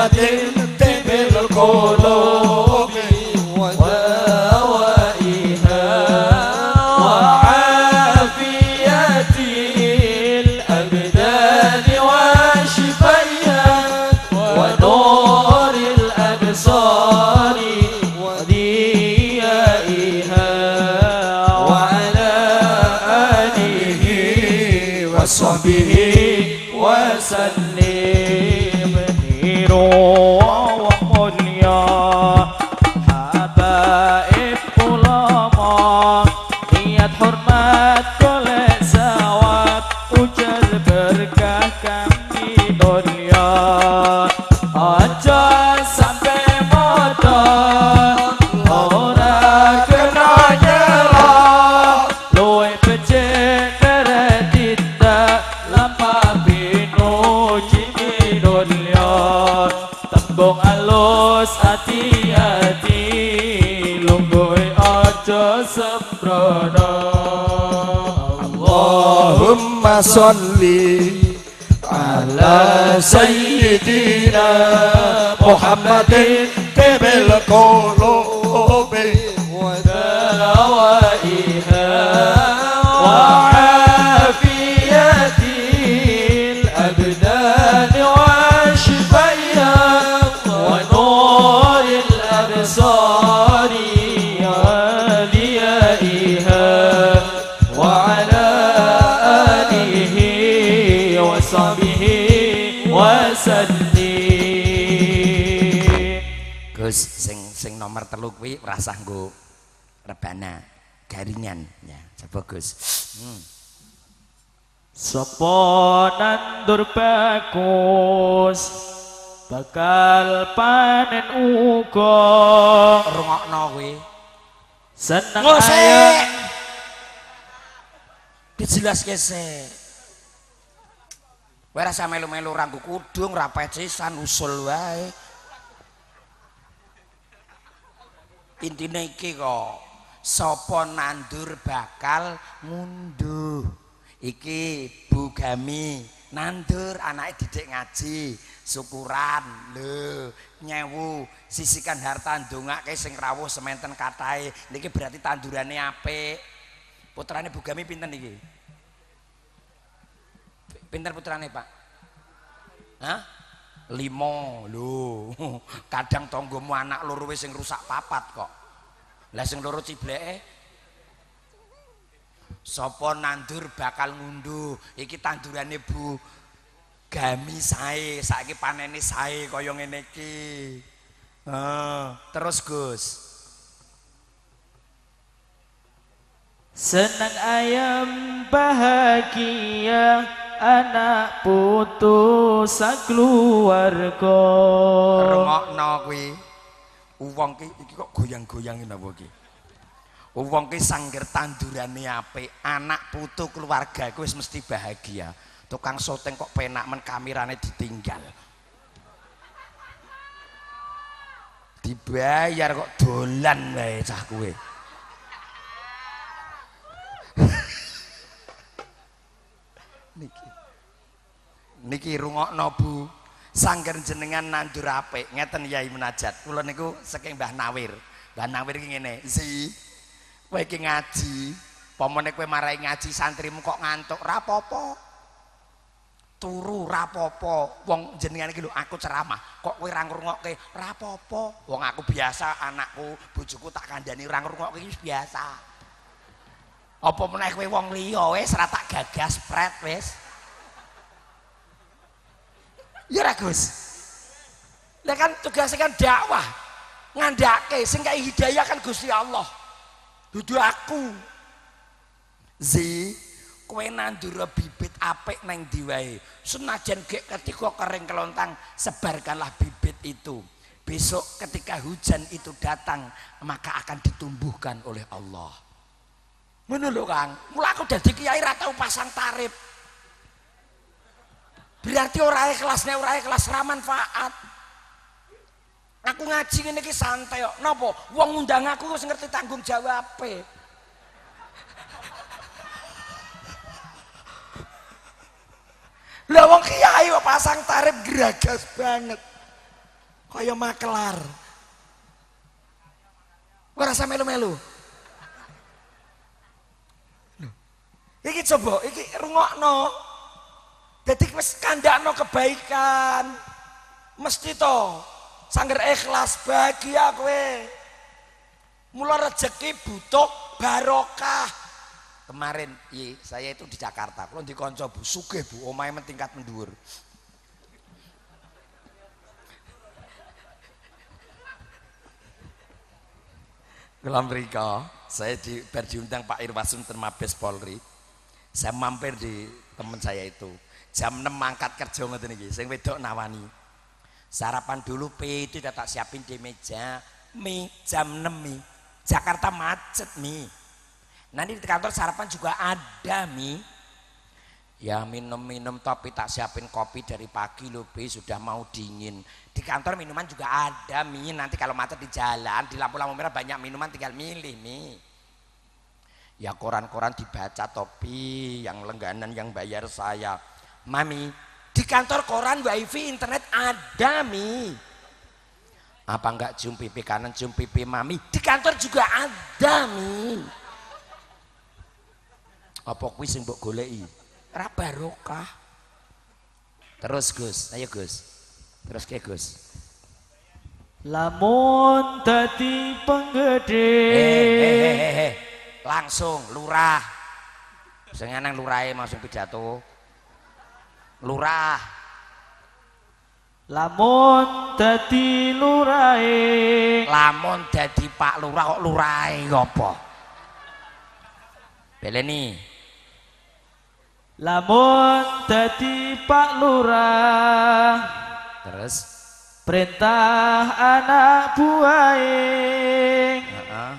latente del color. fasalli ala sayyidina muhammadin kebel kolobe wa dawaiha perlu kuwi rasah nggo rebana garingan ya coba Gus hmm. Sopo nandur bagus bakal panen uga rungokno kuwi seneng ayo dijelas kese Wera sama melu-melu ranggu kudung, rapet sisan, usul wae. intine iki kok sapa nandur bakal ngunduh iki bugami nandur anake didik ngaji syukuran lho nyewu sisikan harta ndongake sing rawuh sementen katae niki berarti tandurane apik putrane bugami pinten iki pintar putrane pak hah limo lho kadang tanggamu anak loro wis sing rusak papat kok lah sing loro cibleke sapa nandur bakal ngunduh iki tandurane Bu gami sae saiki panene sae kaya ngene iki terus Gus senang ayam bahagia anak putus sakluwarga rengokno kuwi wong ki iki kok goyang-goyang apa ki wong ki sangger tandurane apik anak putu keluarga ku wis mesti bahagia tukang syuting kok penak men kamerane ditinggal dibayar kok dolan wae cah kuwe niki rungokno Bu sangger jenengan nandur apik ngeten Yai Munajat kula niku saking Mbah Nawir Mbah Nawir iki ngene si kowe iki ngaji pomone kowe marai ngaji santrimu kok ngantuk rapopo turu rapopo wong jenengan iki lho aku ceramah kok kowe ra ngrungokke rapopo wong aku biasa anakku bojoku tak kandhani ra ngrungokke wis biasa apa meneh kowe wong liya wis ra tak gagas pret wis Ya ra Gus. Lah kan tugasnya kan dakwah. Ngandake sing kaya hidayah kan Gusti Allah. Dudu aku. Zi, kowe nandur bibit apik nang ndi wae. Senajan gek ketika kering kelontang, sebarkanlah bibit itu. Besok ketika hujan itu datang, maka akan ditumbuhkan oleh Allah. Menurut Kang, mulaku dadi kiai ra tau pasang tarif. berarti orang ikhlas nih orang ikhlas raman faat aku ngaji ini ki santai kok nopo uang undang aku harus ngerti tanggung jawab p lah uang kiai kok pasang tarif geragas banget kaya makelar gue rasa melu melu Iki coba, iki rungokno. Jadi wis kandakno kebaikan. Mesti to sangger ikhlas bahagia kowe. Mula rezeki butuh barokah. Kemarin ye, iya, saya itu di Jakarta, kalau di Konco Bu, suge Bu, omah men tingkat mendur. Kelam Rika, saya di berjuntang Pak Irwasun Termabes Polri. Saya mampir di teman saya itu, jam 6 mangkat kerja ngoten iki sing wedok nawani sarapan dulu P itu udah tak siapin di meja mi jam 6 mi Jakarta macet mi nanti di kantor sarapan juga ada mi ya minum-minum tapi tak siapin kopi dari pagi lho B sudah mau dingin di kantor minuman juga ada mi nanti kalau macet di jalan di lampu-lampu merah banyak minuman tinggal milih mi ya koran-koran dibaca topi yang lengganan yang bayar saya Mami, di kantor koran wifi internet ada mi. Apa enggak cium pipi kanan, cium pipi mami? Di kantor juga ada mi. Apa kuwi sing mbok goleki? Ra Terus Gus, ayo Gus. Terus ke Gus. Lamun dadi penggede. Eh, eh, eh, langsung lurah. Sing lurai lurahe langsung pidato. lurah lamun dadi lurahe lamun dadi pak lurah kok lurahe ngopo beleni lamun dadi pak lurah terus perintah anak buah uh -uh.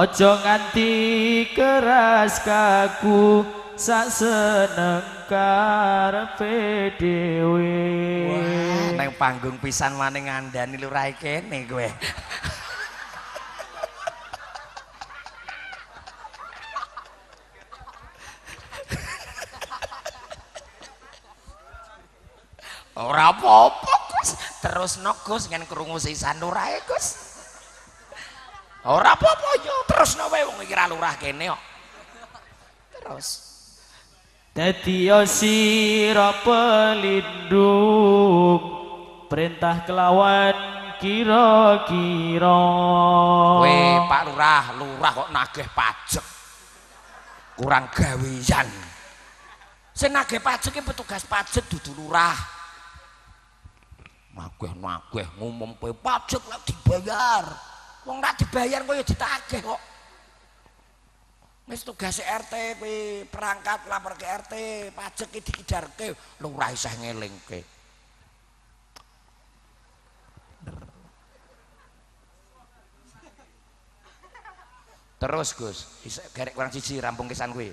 ojo nganti keras kaku sak seneng karepe dhewe. Wah, nang panggung pisan maning ngandani lurae kene kowe. Ora apa-apa, Gus. Terusno, Gus, ngen krungu sisan lurae, Gus. Ora apa-apa yo, terusno wae wong iki ra lurah kene kok. Terus. Dadi sira pelindung perintah kelawan kira-kira. Kowe Pak Lurah, lurah kok nageh pajak. Kurang gawean. Sing nageh pajak petugas pajak dudu lurah. Nageh-nageh ngumumke pajak lek dibayar. Wong ra dibayar kok ya ditageh kok. Wis tugas e RT kuwi perangkat lapor ke RT, pajak dikidarke, lho ora isih ngelingke. Terus Gus, kerek orang siji rampung kesan kuwi.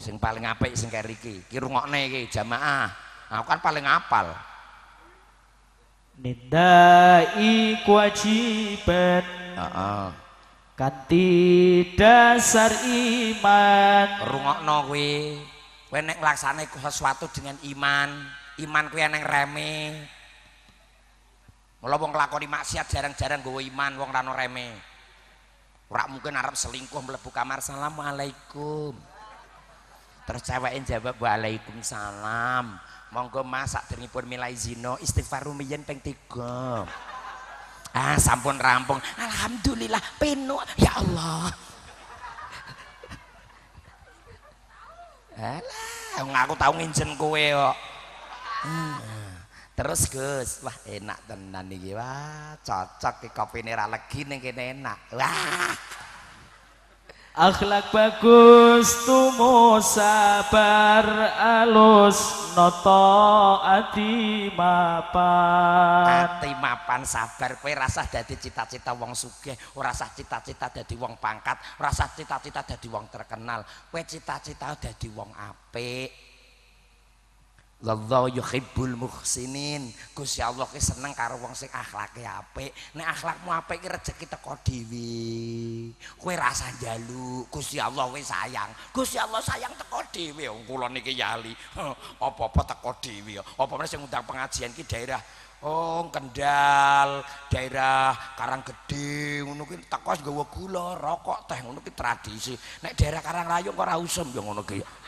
Sing paling apik sing kayak iki. Ki rungokne iki jamaah. Aku kan paling apal. Nidai kewajiban. kati dasar iman rungokno kuwi kowe nek nglaksane sesuatu dengan iman iman kuwi ana reme mula wong nglakoni maksiat jarang-jarang gowo iman wong rano reme ora mungkin arep selingkuh mlebu kamar assalamualaikum terus ceweke jawab waalaikumsalam monggo mas sakderengipun milai zina istighfar rumiyin ping 3 ah sampun rampung alhamdulillah penuh ya Allah alah aku tahu nginjen kowe kok terus Gus wah enak tenan iki wah cocok iki kopine ra legi ning kene enak wah Akhlak bagus tumo sabar alus noto ati mapan. Ati mapan sabar kowe rasa dadi cita-cita wong sugih, ora rasa cita-cita dadi wong pangkat, rasa cita-cita dadi wong terkenal. Kowe cita-cita dadi wong apik. Allah yuhibbul muhsinin. Gusti Allah ki seneng karo wong sing akhlake apik. Nek akhlakmu apik ki rejeki teko dhewe. Kowe rasa njaluk, Gusti Allah wis sayang. Gusti Allah sayang teko dhewe. Wong kula niki yali. Apa-apa teko dhewe. Apa meneh sing ngundang pengajian ki daerah Oh Kendal, daerah Karanggede ngono ki teko gawa gula, rokok, teh ngono ki tradisi. Nek daerah Karanglayung ora usum ya ngono ki.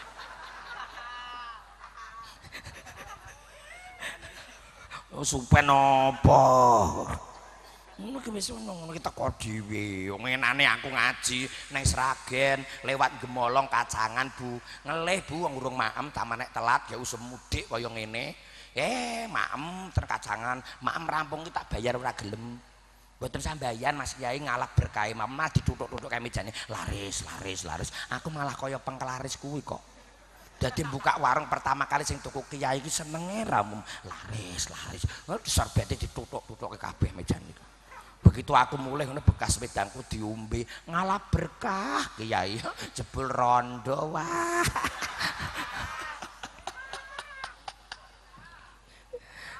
supen apa ngono ki wis ngono kita kok dhewe ngenane aku ngaji nang sragen lewat gemolong kacangan Bu ngelih Bu wong urung maem ta menek telat ya usum mudik kaya ngene eh maem terkacangan maem rampung kita bayar ora gelem Boten sambayan Mas Kyai ngalah berkah mama ditutuk-tutuk kae meja laris laris laris aku malah kaya pengkelaris kuwi kok Jadi buka warung pertama kali sing tuku kiai iki senenge ramum laris laris. Serbete ditutuk-tutuk ke kabeh meja niku. Begitu aku mulai ngene bekas wedangku diombe, ngalah berkah kiai jebul rondo wah.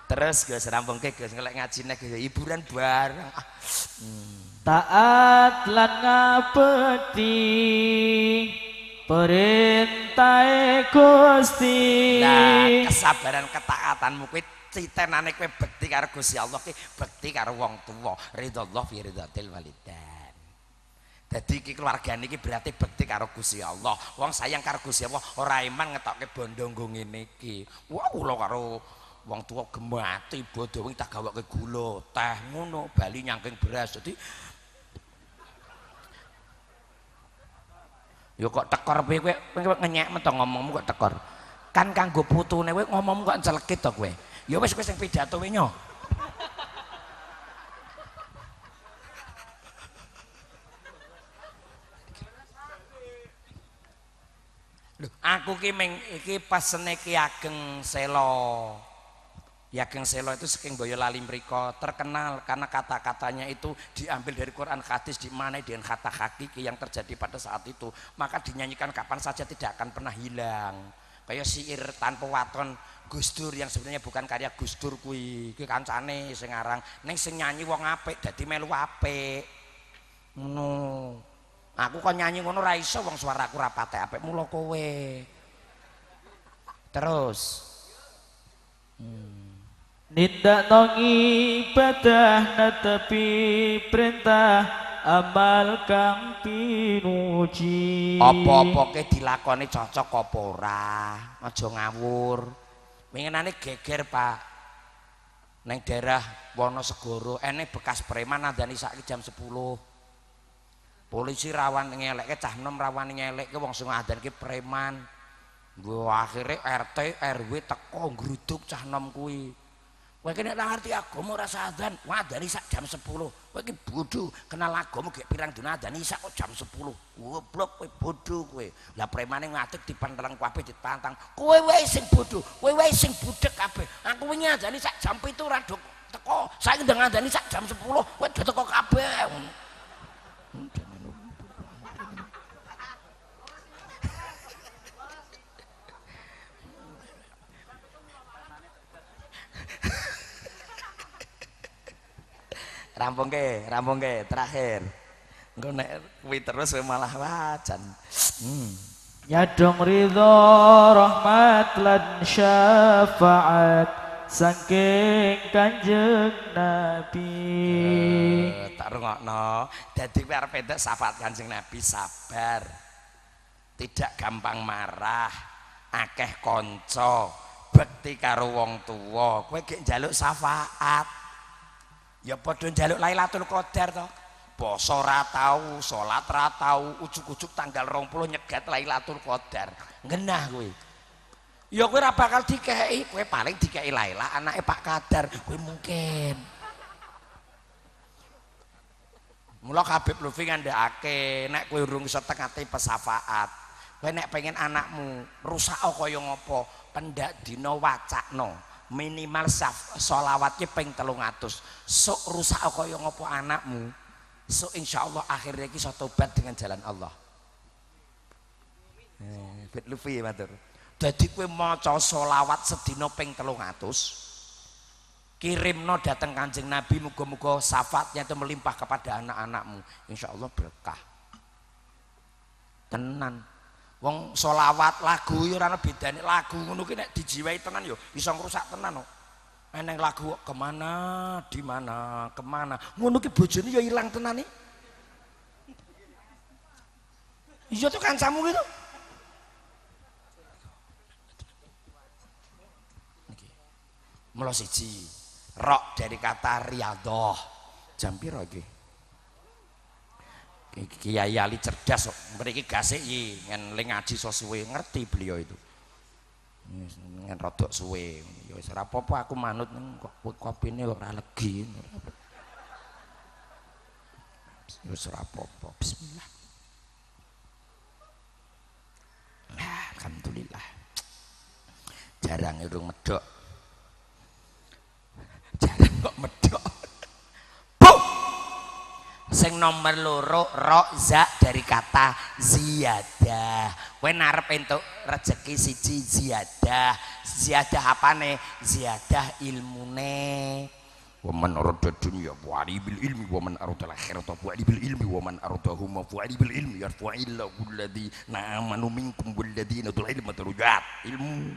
Terus gue serampung ke gue ngelak ngaji nek hiburan bareng. Ah. Hmm. Taat lan ngabdi. perintah Gusti. Nah, kesabaran ketaatanmu kuwi citenane kuwi bekti karo Gusti Allah ki, bekti karo wong tuwa, Ridha Allah fi ridhatil walidain. Dadi iki keluargane iki berarti bekti karo Gusti Allah. Wong sayang karo Gusti Allah ora iman ngetokke bondo nggo ngene iki. Wah, kula karo wong tuwa gemati bodho wingi tak gawake gula, teh ngono, bali nyangking beras. Dadi Ya kok tekor piye kowe ngenyek mento ngomongmu kok tekor. Kan kanggo putune kowe ngomongmu kok celekit to kowe. Ya wis kowe sing pidato wenyo. Lho, aku ki ming iki pasene ki ageng selo. Ya geng Selo itu saking Boyolali mereka terkenal karena kata-katanya itu diambil dari Quran hadis mana dengan kata hakiki yang terjadi pada saat itu maka dinyanyikan kapan saja tidak akan pernah hilang kayak siir tanpa waton Gustur yang sebenarnya bukan karya Gustur kui ke kancane sengarang neng senyanyi wong ape? jadi melu ape? ngono aku kok nyanyi ngono raiso wong suara aku rapate ape mula kowe terus hmm. Nindak nong ibadah netepi perintah amal kang pinuji. Apa-apa ke dilakoni cocok apa ora? Aja ngawur. Mingenane geger, Pak. Neng daerah Wonosegoro ene bekas preman andani saiki jam 10. Polisi rawan ngelek, cah nom rawan ngelek, wong sing ngadani preman. Gue akhirnya RT RW teko ngeruduk cah nom kuwi. Kowe iki nek ora ngerti agama ora sadzan, wadari sak jam 10. Kowe iki bodho, kenal agama gek pirang dina adani sak kok jam 10. Goblok kowe bodho kowe. Lah premane ngatik dipenteleng kabeh ditantang. Kowe wae sing bodho, kowe wae sing budek kabeh. Aku wingi ajani sak jam 7 ra teko. Saiki ndang adani sak jam 10, kowe teko kabeh. Hmm. rampung ke rampung ke terakhir gue nek kuwi terus malah wajan hmm. ya dong ridho rahmat lan syafaat saking kanjeng nabi uh, tak rungokno dadi kowe arep entuk syafaat kanjeng nabi sabar tidak gampang marah akeh kanca bekti karo wong tuwa gue gek njaluk syafaat ya padha njaluk Lailatul Qadar to. Poso ra tau, salat ra tau, ujug-ujug tanggal 20 nyegat Lailatul Qadar. Ngenah kowe. Ya kowe ra bakal dikeki, kowe paling dikeki Laila anake Pak Kadar, kowe mungkin. Mula Habib Lufi ngandhakake nek kowe urung setengah pesafaat, kowe nek pengen anakmu rusak kaya ngopo, pendak dina wacakno. minimal saf solawatnya peng sok rusak aku yang ngopo anakmu sok Insyaallah Allah akhirnya kita tobat dengan jalan Allah eh, Fit Lufi ya matur jadi kue mau solawat sedina peng telung atus kirim no datang kanjeng Nabi mugo mugo safatnya itu melimpah kepada anak-anakmu Insyaallah berkah tenan wong solawat lagu yo rana bedane lagu ngono ki nek dijiwai tenan yo bisa ngerusak tenan kok eneng lagu kemana di mana kemana ngono ki bojone yo ilang tenan iki eh. iya tuh kancamu gitu Mula siji rok dari kata riadoh jam piro iki Kiai Ali cerdas kok. Mriki gasik iki ngen ling ngaji sosuwe ngerti beliau itu. Ngen rodok suwe. Ya wis ora apa-apa aku manut ning kopine kok ora legi. Wis ora apa-apa. Bismillah. Alhamdulillah. Jarang irung medhok. sing nomor loro roza dari kata ziyadah kue narep entuk rezeki siji ziyadah ziyadah nih ziyadah nih. Waman arada dunia. wa'ali bil ilmi waman arada akhirata wa'ali bil ilmi waman arada huma wa'ali bil ilmi yarfu'illahu alladhi na'amanu minkum walladhi tul ilma terujat ilmu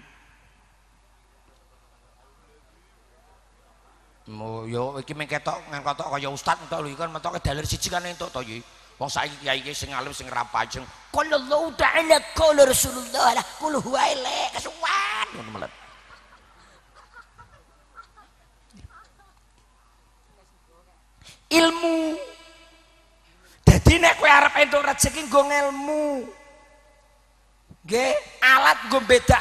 Oh iki mengketok ngan kotok kaya ustaz entuk lho kan metoke dalir siji kan entuk toyi. Wong saya kiai kiai sing alim sing Kalau Qala Allah ta'ala kalau Rasulullah lah kalau huwa kesuwan ngono ilmu jadi nek kowe arep entuk rezeki gong ilmu alat nggo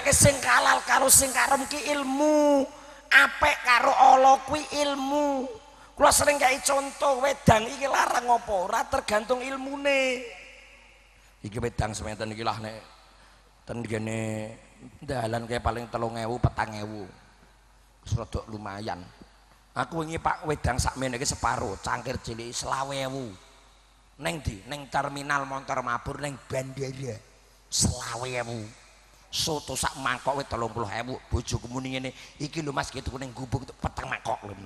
ke sing halal karo sing karam ki ilmu apik karo Allah kuwi ilmu. Kula sering kaya contoh wedang iki larang apa ora tergantung ilmune. Iki wedang semanten iki lah nek ten dalan kaya paling 3000 4000. Wis rada lumayan. Aku wingi Pak wedang sakmene iki separo cangkir cilik 20000. Neng di neng terminal motor mabur neng bandara 20000. soto sak mangkok puluh 30.000 bujuk kemuning ini, iki lu Mas gitu kuning gubuk petang mangkok lho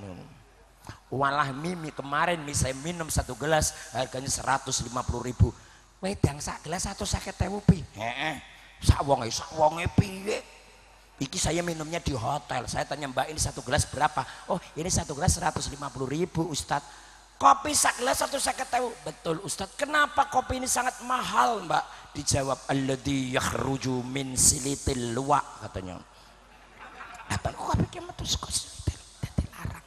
walah mimi kemarin mi saya minum satu gelas harganya seratus lima puluh ribu wedang sak gelas satu sakit tewu pi heeh sak wonge sak wonge piye iki saya minumnya di hotel saya tanya mbak ini satu gelas berapa oh ini satu gelas seratus lima puluh ribu Ustadz Kopi segelas satu saya tahu. Betul Ustadz. Kenapa kopi ini sangat mahal mbak? Dijawab Aladhi yakhruju min silitil luwa katanya. Apa kok kopi kiamat terus sekos larang.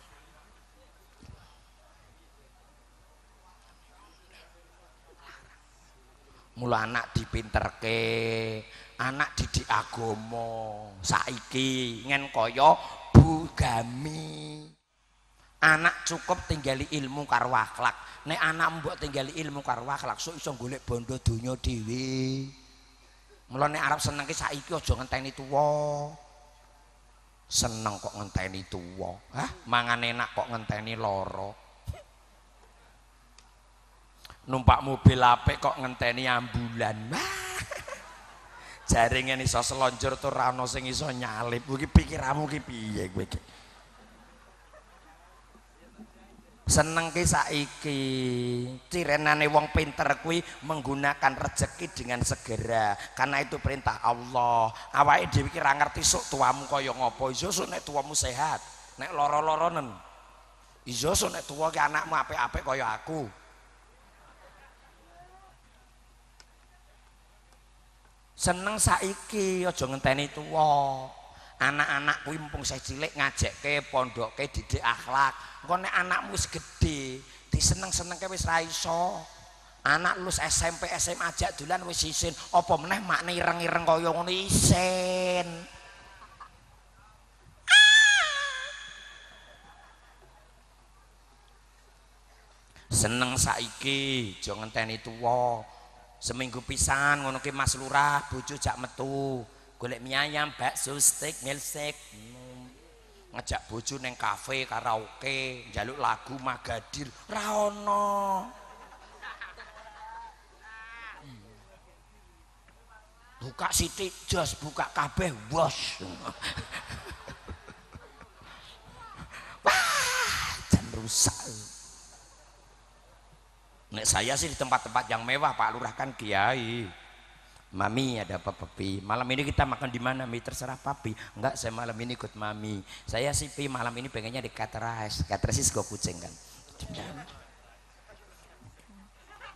Mula anak ke, anak didik agomo, saiki ngen koyo bugami. anak cukup tinggali ilmu karo akhlak nek anak mbok tinggali ilmu karo akhlak sok iso golek bondo donya dhewe Mula nek arep seneng ki saiki aja ngenteni tuwa seneng kok ngenteni tuwa hah mangan enak kok ngenteni loro numpak mobil apik kok ngenteni ambulan jaringan iso selonjor tuh rano sing iso nyalip kuwi pikiranmu ki piye kowe iki seneng ki saiki cirenane wong pinter kuwi menggunakan rejeki dengan segera karena itu perintah Allah awake dhewe ki ra ngerti sok tuamu kaya ngopo iso sok nek tuamu sehat nek lara-laranen iso sok nek tuwa ki anakmu apik-apik kaya aku seneng saiki aja ngenteni tuwa anak anakku kuwi mumpung saya cilik ngajakke pondoke didik akhlak engko nek anakmu wis gedhe diseneng-senengke wis ra iso anak lulus SMP SMA ajak dolan wis isin apa meneh makne ireng-ireng kaya ngono isin ah! seneng saiki aja ngenteni tuwa seminggu pisan ngono ki Mas Lurah bojo jak metu golek mie ayam bakso steak milkshake hmm. ngejak bojo neng kafe karaoke jaluk lagu magadir raono hmm. buka sitik jos buka kabeh wash wah dan rusak Nek saya sih di tempat-tempat yang mewah Pak Lurah kan kiai Mami ada apa Papi? Malam ini kita makan di mana? Mi terserah Papi. Enggak, saya malam ini ikut Mami. Saya sih Pi malam ini pengennya di Kateras. Kateras sih kucing kan.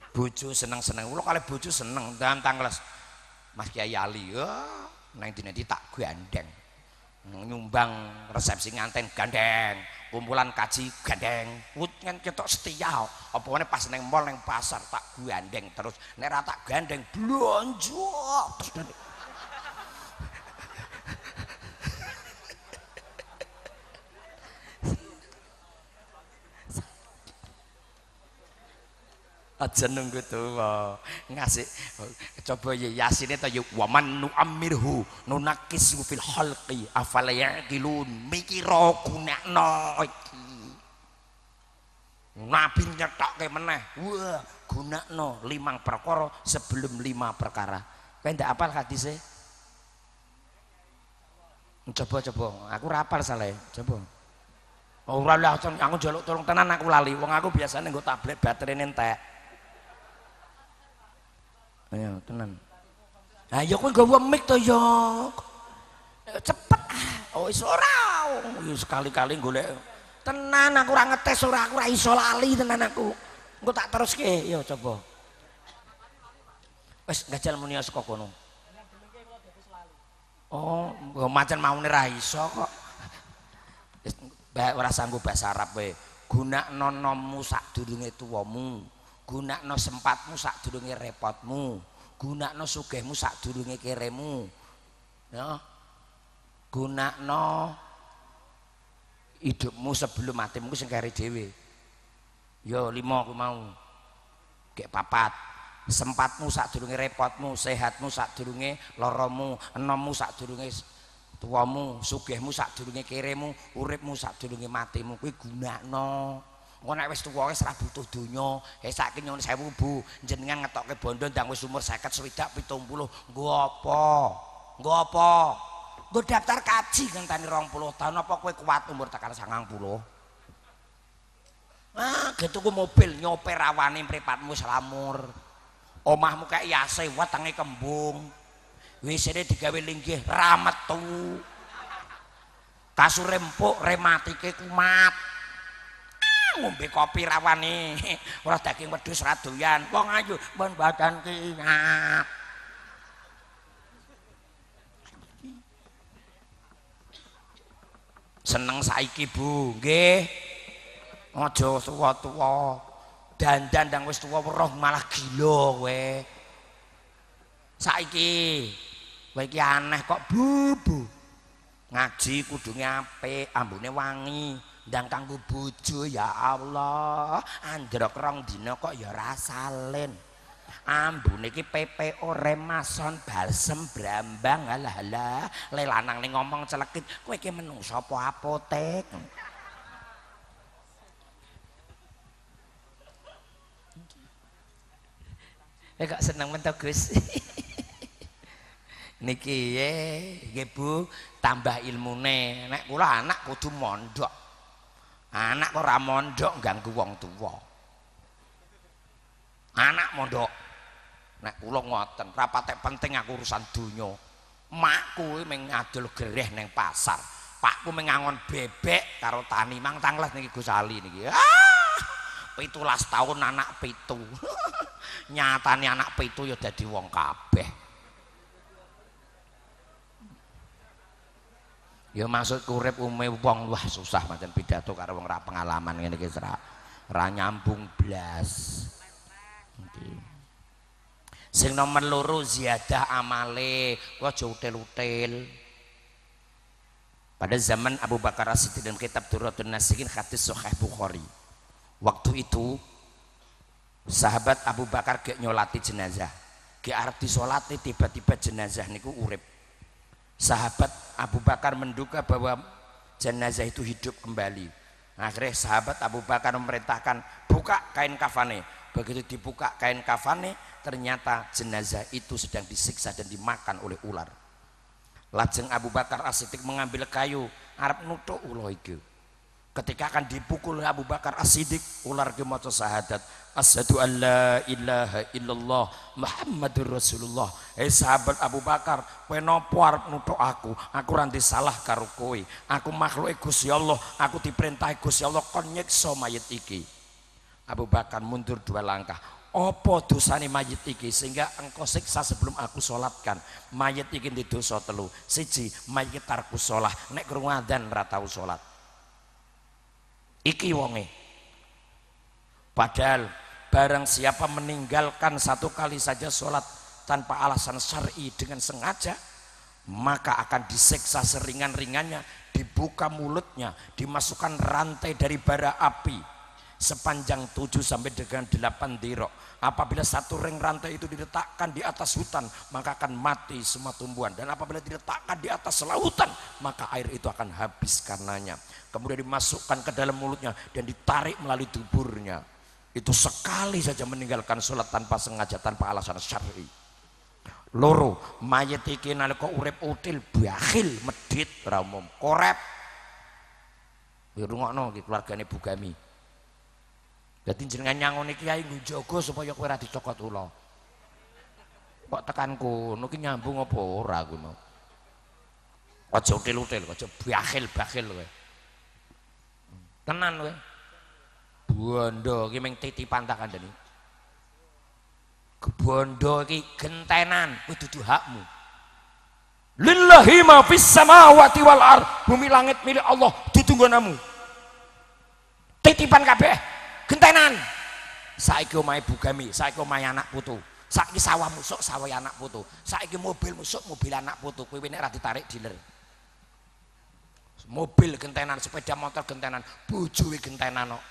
Bucu seneng-seneng. Ulo kalau bucu seneng dan tangles. Mas Kiai Ali, ya, nanti nanti tak gue andeng. nyumbang resepsi nganten gandeng kumpulan kaji gandeng ngen ketok setia apa pas neng mall neng pasar tak gandeng terus nera tak gandeng blonjo aja nunggu tuwa ngasih coba ya yasin itu yuk ya, waman nu nakis gupil halki afalaya yaqilun mikiro kunak iki nabi kayak mana wah no limang perkara sebelum lima perkara tidak apa apal hadise coba coba aku rapal salah coba Oh, lah aku jaluk tolong tenan aku lali wong aku biasanya gue tablet baterai entek Ayo tenan. Ha ya kowe nggawa mic to ya. Cepet ah. Oh ora. Yo sekali-kali golek. Tenan aku ora ngetes ora aku ora iso lali tenan aku. Engko tak teruske yo coba. Wes gajal muni saka kono. Oh, macan mau ra iso kok. Wis ora sanggup bahasa Arab kowe. Gunakno nomu sadurunge tuwamu. gunakno sempatmu sak durunge repotmu gunakno sugihmu sak durunge kiremu gunakno hidupmu sebelum matimu sing kare dhewe ya lima aku mau gek papat sempatmu sak durunge repotmu sehatmu sak durunge loromu enommu sak durunge tuamu sugihmu sak durunge kiremu uripmu sak durunge matimu kuwi gunakno Wong wis tuwa wis ora butuh donya. Eh saiki nyuwun sewu Bu, jenengan ngetokke bondo ndang wis umur 50 swidak 70. Nggo apa? Nggo apa? Nggo daftar kaji ngenteni 20 tahun apa kowe kuat umur tekan 90? Ah, gitu ku mobil nyoper awane mripatmu selamur. Omahmu kayak yase wetenge kembung. WC-ne digawe linggih, ramet tuh. Kasur rempuk, rematike kumat. ngombe kopi rawani ora daging wedhus ra doyan wong ayu mun badan kinyap seneng saiki Bu nggih aja suwa tuwa dandan nang wis tuwa weruh malah gila kowe saiki kowe aneh kok bubu ngaji kudunge apik ambune wangi dan kanggo bojo ya Allah androk rong dina kok ya rasalin ambune iki PPO Remason Balsem Brambang alah alah le lanang ning ngomong celekit kowe iki menung apotek Ya kok seneng mentok Gus niki ye eh, Bu tambah ilmune nek kula anak kudu mondok Anak kok ora mondok ganggu wong tuwa. Anak mondok. Nek kula ngoten, rapate penting aku urusan donya. Makku ming ngadul gereh neng pasar. Pakku mengangon bebek karo tani mang tangles niki Gus Ali niki. Ah! 17 taun anak pitu. Nyatane anak pitu ya dadi wong kabeh. Ya maksud kurep ume wong wah susah macam pidato karena wong rapeng pengalaman ini kisra ranyambung belas. nyambung blas. Sing nomor loro ziyadah amale, kok aja utel Pada zaman Abu Bakar As-Siddiq dalam kitab Duratun Nasikin hadis Sahih Bukhari. Waktu itu sahabat Abu Bakar gak nyolati jenazah. Gak arti solate tiba-tiba jenazah niku urep sahabat Abu Bakar menduga bahwa jenazah itu hidup kembali akhirnya sahabat Abu Bakar memerintahkan buka kain kafane begitu dibuka kain kafane ternyata jenazah itu sedang disiksa dan dimakan oleh ular lajeng Abu Bakar asyik mengambil kayu Arab nutuk ulo itu ketika akan dipukul Abu Bakar As-Siddiq ular gemoto maca syahadat asyhadu an la ilaha illallah Muhammadur Rasulullah eh sahabat Abu Bakar kowe nopo arep nutuk aku aku ora salah karo kowe aku makhluk e Gusti Allah aku diperintah e Gusti Allah kon nyiksa mayit iki Abu Bakar mundur dua langkah opo dosane mayit iki sehingga engkau siksa sebelum aku sholatkan mayit iki di dosa telu siji mayit tarku sholah nek krungu adzan ratau tau sholat Iki wonge. Padahal barang siapa meninggalkan satu kali saja sholat tanpa alasan syar'i dengan sengaja, maka akan diseksa seringan-ringannya, dibuka mulutnya, dimasukkan rantai dari bara api, sepanjang 7 sampai dengan 8 dirok. Apabila satu ring rantai itu diletakkan di atas hutan, maka akan mati semua tumbuhan. Dan apabila diletakkan di atas lautan, maka air itu akan habis karenanya. Kemudian dimasukkan ke dalam mulutnya dan ditarik melalui tuburnya. Itu sekali saja meninggalkan sholat tanpa sengaja, tanpa alasan syar'i. Loro, mayit iki nalika urip util bakhil medit ra umum, korep. dirungokno iki keluargane Bugami. Jadi jenengan nyangoni kiai nggo jogo supaya kowe ora dicokot ula. Kok tekan kono ki nyambung apa ora kuwi mau. Aja util-util, aja bakhil-bakhil kowe. Tenan kowe. Bondo iki mung titipan tak kandhani. Kebondo iki gentenan kuwi dudu hakmu. Lillahi ma fis samawati wal ar. Bumi langit milik Allah ditunggu namu. Titipan kabeh. gentenan saiki omahe bugami saiki omahe anak putu saiki sawah musuk sawah anak putu saiki mobil musuk mobil anak putu kuwi nek ora ditarik dealer mobil gentenan sepeda motor gentenan bojone gentenan kok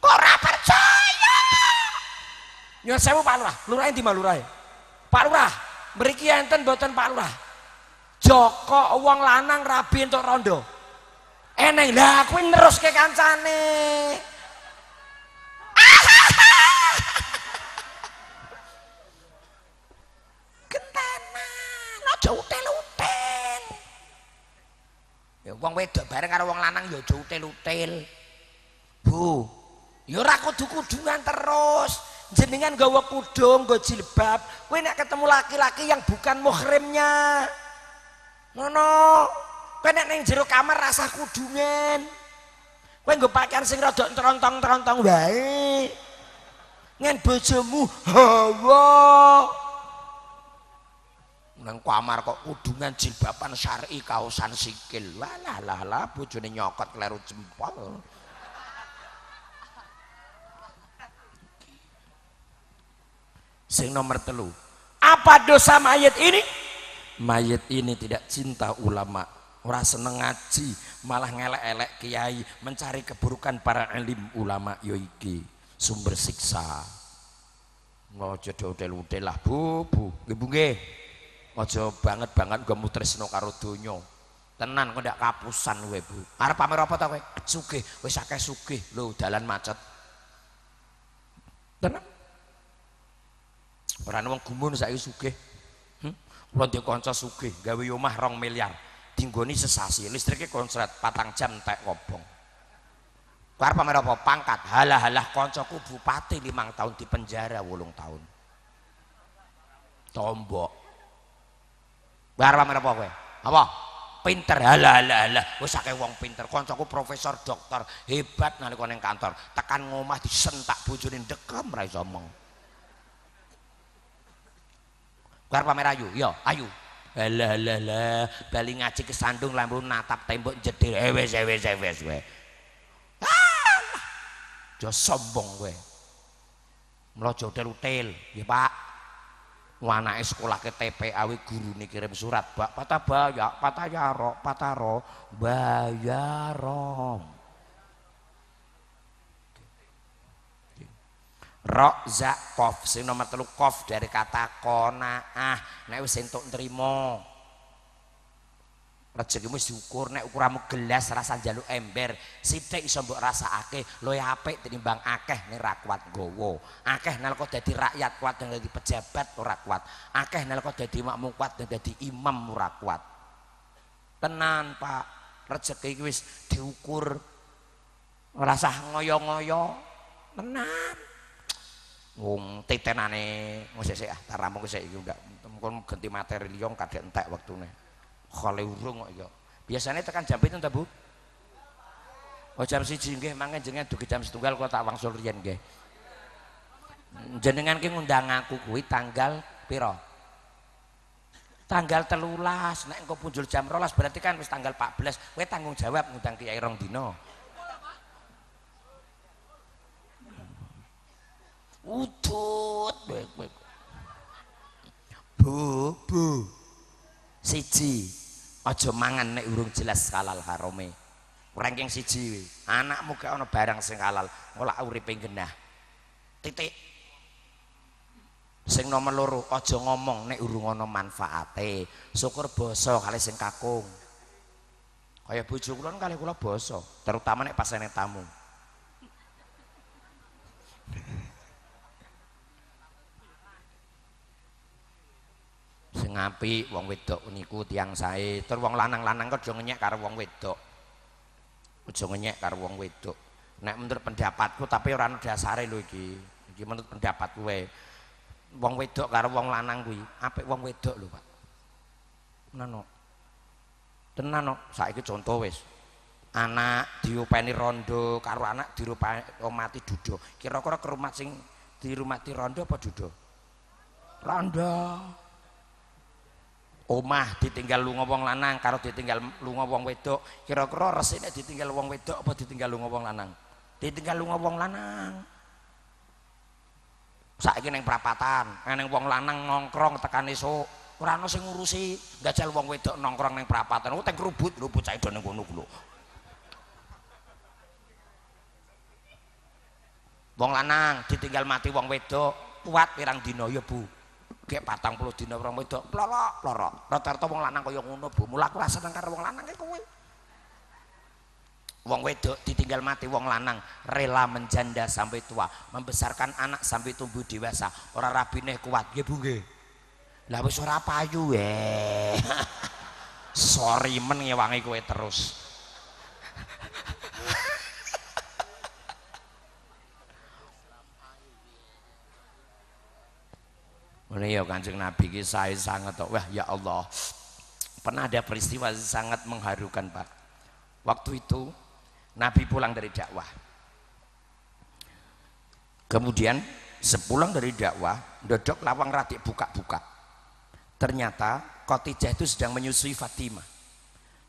kok ora percaya nyuwun sewu Pak Lurah lurah endi Pak Lurah Pak Lurah mriki enten mboten Pak Lurah Joko wong lanang rabi entuk rondo eneng lah aku terus ke kancane kentenan aja utel utel ya wong wedok bareng karo wong lanang ya aja utel utel bu ya ora kudu kudungan terus jenengan gawa kudung gawa jilbab kowe nek ketemu laki-laki yang bukan muhrimnya ngono Kowe nek ning jero kamar rasah kudungan. Kowe nggo pakaian sing rada terontong terontong wae. Ngen bojomu hawa. Nang kamar kok kudungan jilbaban syar'i kaosan sikil. lah lah lah bojone nyokot kleru jempol. Sing nomor telu. Apa dosa mayat ini? Mayat ini tidak cinta ulama, ora seneng ngaji, malah ngelek-elek kiai, mencari keburukan para alim ulama yo iki, sumber siksa. Ngojo dodel-udel Bu, Bu. Nggih, Bu, nggih. Aja banget-banget gak mutresno karo donya. Tenan kok ndak kapusan kowe, Bu. Arep pamer apa ta kowe? Sugih, wis akeh sugih lho, dalan macet. Tenan. Ora wong gumun saiki sugih. Hm? Kula ndek kanca sugih, gawe omah 2 miliar. dinggoni sesasi listriknya konsret patang jam tak ngobong keluar pamer pangkat halah halah koncoku bupati limang tahun di penjara wulung tahun tombok keluar pamer apa apa pinter halah halah halah gue sake wong pinter koncoku profesor dokter hebat nali koneng kantor tekan ngomah disentak bujurin dekam rai somong omong merayu. pamer ayu yo iya, ayu Lha bali ngaji kesandung lampu natap tembok jedir. Eh wis wis wis sombong kowe. Mlojo utel-utel, nggih Pak. Anake sekolahke TPA we gurune kirim surat, Pak. Patah bayar, patah yarok, patah ro, bayarom. Rok za kof sing nomor telu kof dari kata kona konaah nek wis entuk nrimo rezekimu syukur nek ukuramu gelas rasa jaluk ember sithik iso mbok rasakake luwih apik tinimbang akeh ning ra kuat gowo akeh nalika dadi rakyat kuat dan dadi pejabat ora kuat akeh nalika dadi makmum kuat dan dadi imam ora kuat tenan Pak rezeki wis diukur rasa ngoyo-ngoyo tenan wong titenane wis sek ah tak rampung sik iki enggak mungkin ganti materi liyo kadek entek wektune kale urung kok ya biasane tekan jam pinten ta Bu Oh jam 1 nggih mangke jenengan dugi jam setunggal, kok tak wangsul riyen nggih Jenengan ki ngundang aku kuwi tanggal piro tanggal telulas, nek engkau punjul jam rolas berarti kan wis tanggal 14 kowe tanggung jawab ngundang Kiai rong dino Utut. Bu, bu. Siji. Aja mangan nek urung jelas halal harome. Ranking siji we. Anakmu gak ana barang sing halal, ora uripe genah. Titik. Sing nomor loro aja ngomong nek urung ana manfaate. Syukur basa kali sing kakung. Kaya bojo kula kali kula basa, terutama nek pas ana tamu. sing apik wong wedok niku tiyang sae tur wong lanang-lanang kok aja ngenyek karo wong wedok aja ngenyek karo wong wedok nek menurut pendapatku tapi ora ana dasare lho iki iki menurut pendapatku wae wong wedok karo wong lanang kuwi apik wong wedok lho Pak tenan kok tenan kok saiki contoh wis anak diopeni rondo karo anak dirupani oh, mati duduk kira-kira kerumat sing dirumati rondo apa duduk rondo omah ditinggal lunga wong lanang karo ditinggal lunga wong wedok kira-kira resine ditinggal wong wedok apa ditinggal lunga wong lanang ditinggal lunga wong lanang saiki ning prapatan ning wong lanang nongkrong tekan esuk ora ono sing ngurusi gajal wong wedok nongkrong ning prapatan kok teng kerubut, lho bocah edone ngono ku lho wong lanang ditinggal mati wong wedok kuat pirang dina ya bu kek patang puluh dino orang itu plorok plorok rata-rata wong lanang kaya ngono bu mulak kelas seneng karo wong lanang kayak kowe wong wedok ditinggal mati wong lanang rela menjanda sampai tua membesarkan anak sampai tumbuh dewasa orang rabi kuat ya bu gak lah bu suara payu eh sorry men ngewangi kowe terus Mulai ya Kanjeng Nabi ki saya sangat wah ya Allah. Pernah ada peristiwa sangat mengharukan, Pak. Waktu itu Nabi pulang dari dakwah. Kemudian sepulang dari dakwah, dodok lawang ratik buka-buka. Ternyata Kotijah itu sedang menyusui Fatimah.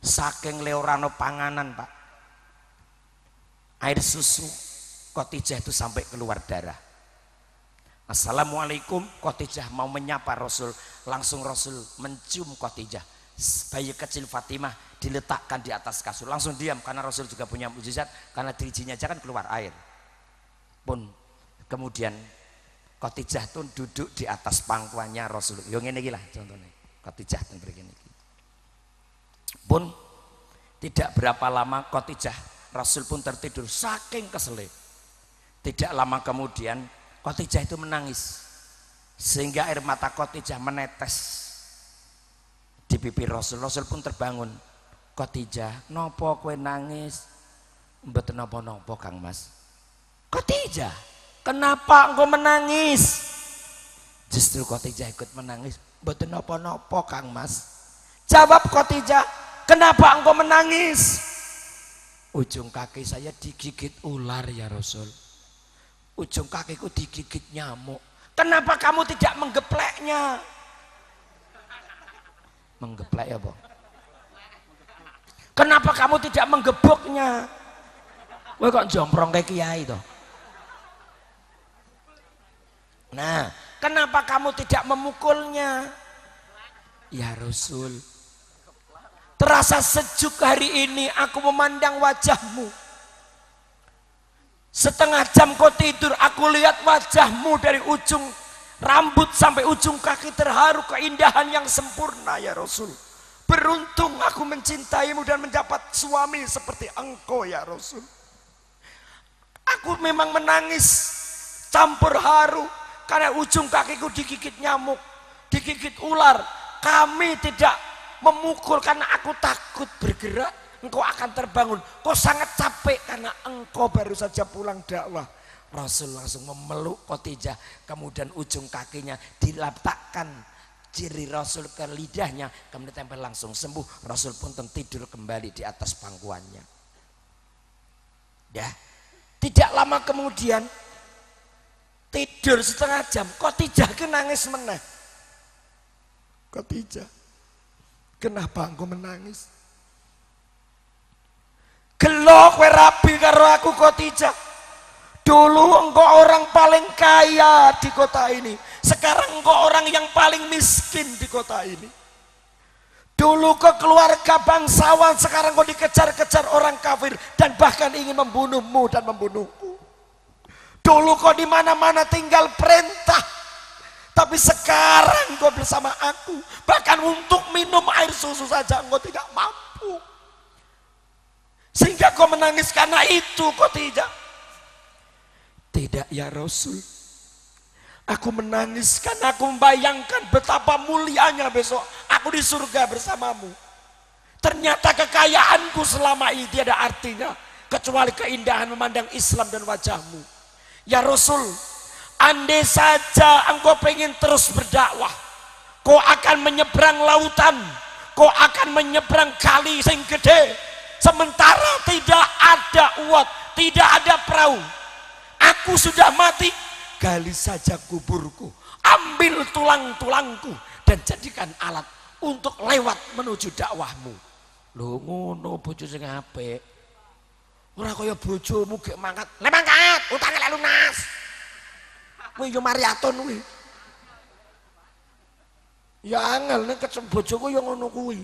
Saking leorano panganan, Pak. Air susu Kotijah itu sampai keluar darah Assalamualaikum Khotijah mau menyapa Rasul langsung Rasul mencium Khotijah bayi kecil Fatimah diletakkan di atas kasur langsung diam karena Rasul juga punya mujizat karena dirijinya aja kan keluar air pun kemudian Khotijah tuh duduk di atas pangkuannya Rasul Yang ini gila lah contohnya Khotijah tuh begini pun tidak berapa lama Khotijah Rasul pun tertidur saking keselip tidak lama kemudian Kotijah itu menangis. Sehingga air mata Kotijah menetes di pipi Rasul. Rasul pun terbangun. Kotijah nopo kue nangis? Mboten nopo-nopo Kang Mas. Kotijah, kenapa engkau menangis? Justru Kotijah ikut menangis. Mboten nopo-nopo Kang Mas. Jawab Kotijah, kenapa engkau menangis? Ujung kaki saya digigit ular ya Rasul. Ujung kakiku digigit nyamuk. Kenapa kamu tidak menggepleknya? Menggeplek ya, Bang. Kenapa kamu tidak menggebuknya? Gue kok jomprong kayak kiai toh. Nah, kenapa kamu tidak memukulnya? Ya Rasul, terasa sejuk hari ini aku memandang wajahmu Setengah jam kau tidur, aku lihat wajahmu dari ujung rambut sampai ujung kaki terharu keindahan yang sempurna ya Rasul. Beruntung aku mencintaimu dan mendapat suami seperti engkau ya Rasul. Aku memang menangis campur haru karena ujung kakiku digigit nyamuk, digigit ular. Kami tidak memukul karena aku takut bergerak engkau akan terbangun. Kau sangat capek karena engkau baru saja pulang dakwah. Rasul langsung memeluk Khadijah, kemudian ujung kakinya diletakkan ciri Rasul ke lidahnya, kemudian tempel langsung sembuh. Rasul pun tertidur kembali di atas pangkuannya. Ya, tidak lama kemudian tidur setengah jam, Khadijah ke nangis meneh. Khadijah, kenapa engkau menangis? Gelo kowe rapi karo aku tidak. Dulu engkau orang paling kaya di kota ini. Sekarang engkau orang yang paling miskin di kota ini. Dulu kau keluarga bangsawan, sekarang kau dikejar-kejar orang kafir dan bahkan ingin membunuhmu dan membunuhku. Dulu kau di mana-mana tinggal perintah, tapi sekarang kau bersama aku. Bahkan untuk minum air susu saja engkau tidak mampu. Sehingga kau menangis karena itu, kau tidak? Tidak ya Rasul. Aku menangis karena aku membayangkan betapa mulianya besok aku di surga bersamamu. Ternyata kekayaanku selama ini tidak ada artinya kecuali keindahan memandang Islam dan wajahmu. Ya Rasul, andai saja engkau pengen terus berdakwah, kau akan menyeberang lautan, kau akan menyeberang kali sing gede, Sementara tidak ada uat, tidak ada perahu. Aku sudah mati, gali saja kuburku. Ambil tulang-tulangku dan jadikan alat untuk lewat menuju dakwahmu. Lho ngono bojo sing apik. Ora kaya bojomu gek mangkat. Le mangkat, utange lek lunas. Kuwi yo mariaton kuwi. Ya angel nek kecem bojoku yo ngono kuwi.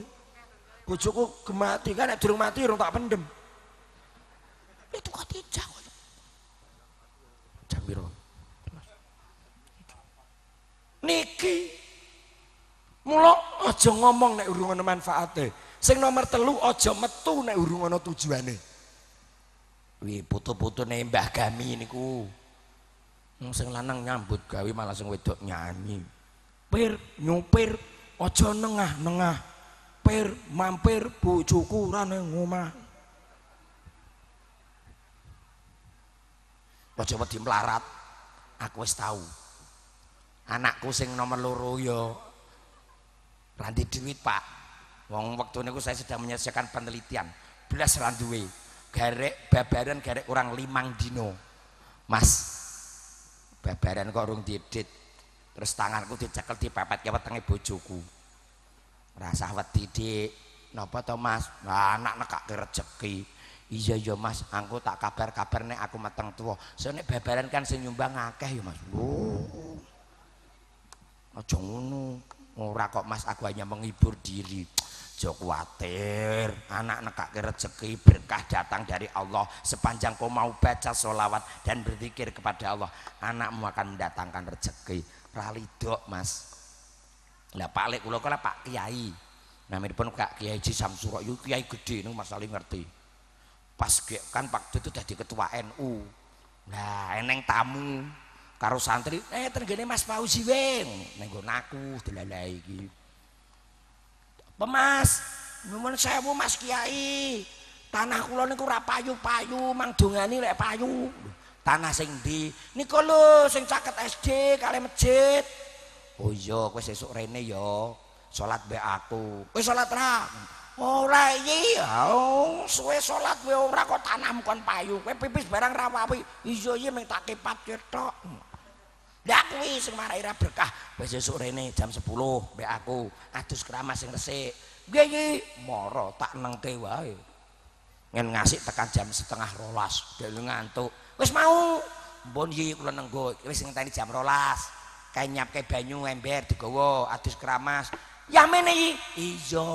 bojoku gemati kan nek durung mati urung tak pendem itu kok tijak kok jambiro niki mulo aja ngomong nek urung ana manfaate sing nomor telu aja metu nek urung ana tujuane wi foto-foto Mbah Gami niku wong sing lanang nyambut gawe malah sing wedok nyanyi pir nyupir aja nengah-nengah mampir mampir bojoku ora ngomah. omah aja wedi aku wis tau anakku sing nomor loro ya randi duit Pak wong wektu niku saya sedang menyelesaikan penelitian blas ra duwe garek babaran garek kurang limang dino Mas babaran kok rung didit terus tanganku dicekel dipepet ke wetenge bojoku rasa wedi dik napa to mas anak nekake rejeki iya ya mas aku tak kabar-kabar nek aku mateng tuwa so nek babaran kan sing nyumbang akeh ya mas aja oh. ngono ora kok mas aku hanya menghibur diri jauh khawatir anak nekak rezeki berkah datang dari Allah sepanjang kau mau baca sholawat dan berzikir kepada Allah anakmu akan mendatangkan rezeki ralidok mas Lah Pak Lek kula kala Pak Kiai. Namanipun kak Kiai ji Samsurok yo kiai gede niku Mas Ali ngerti. Pas kan Pak itu dadi ketua NU. Nah, eneng tamu karo santri, eh tenggene Mas Fauzi wing ning naku delalah iki. Pemas, nyuwun sewu Mas Kiai. Tanah kula niku ora payu-payu, mang dongani lek payu. Tanah sing ndi? Niku lho sing caket SD kali masjid. Oh iya, wis esuk rene ya. Salat be aku. Wis salat ra? Ora iki. Oh, suwe salat kowe ora kok tanam kon payu. Kowe pipis barang ra wawi. Iya iya mung tak kepat cetok. Lah kuwi sing marai ra berkah. Wis esuk rene jam 10 be aku. Adus keramas sing resik. Nggih iki moro tak nengke wae. Ngen ngasih tekan jam setengah rolas. Dia ngantuk. Wis mau. Mbon iki kula nenggo. Wis ngenteni jam rolas. kayak nyapke banyu ember digowo adus keramas ya mene iki iya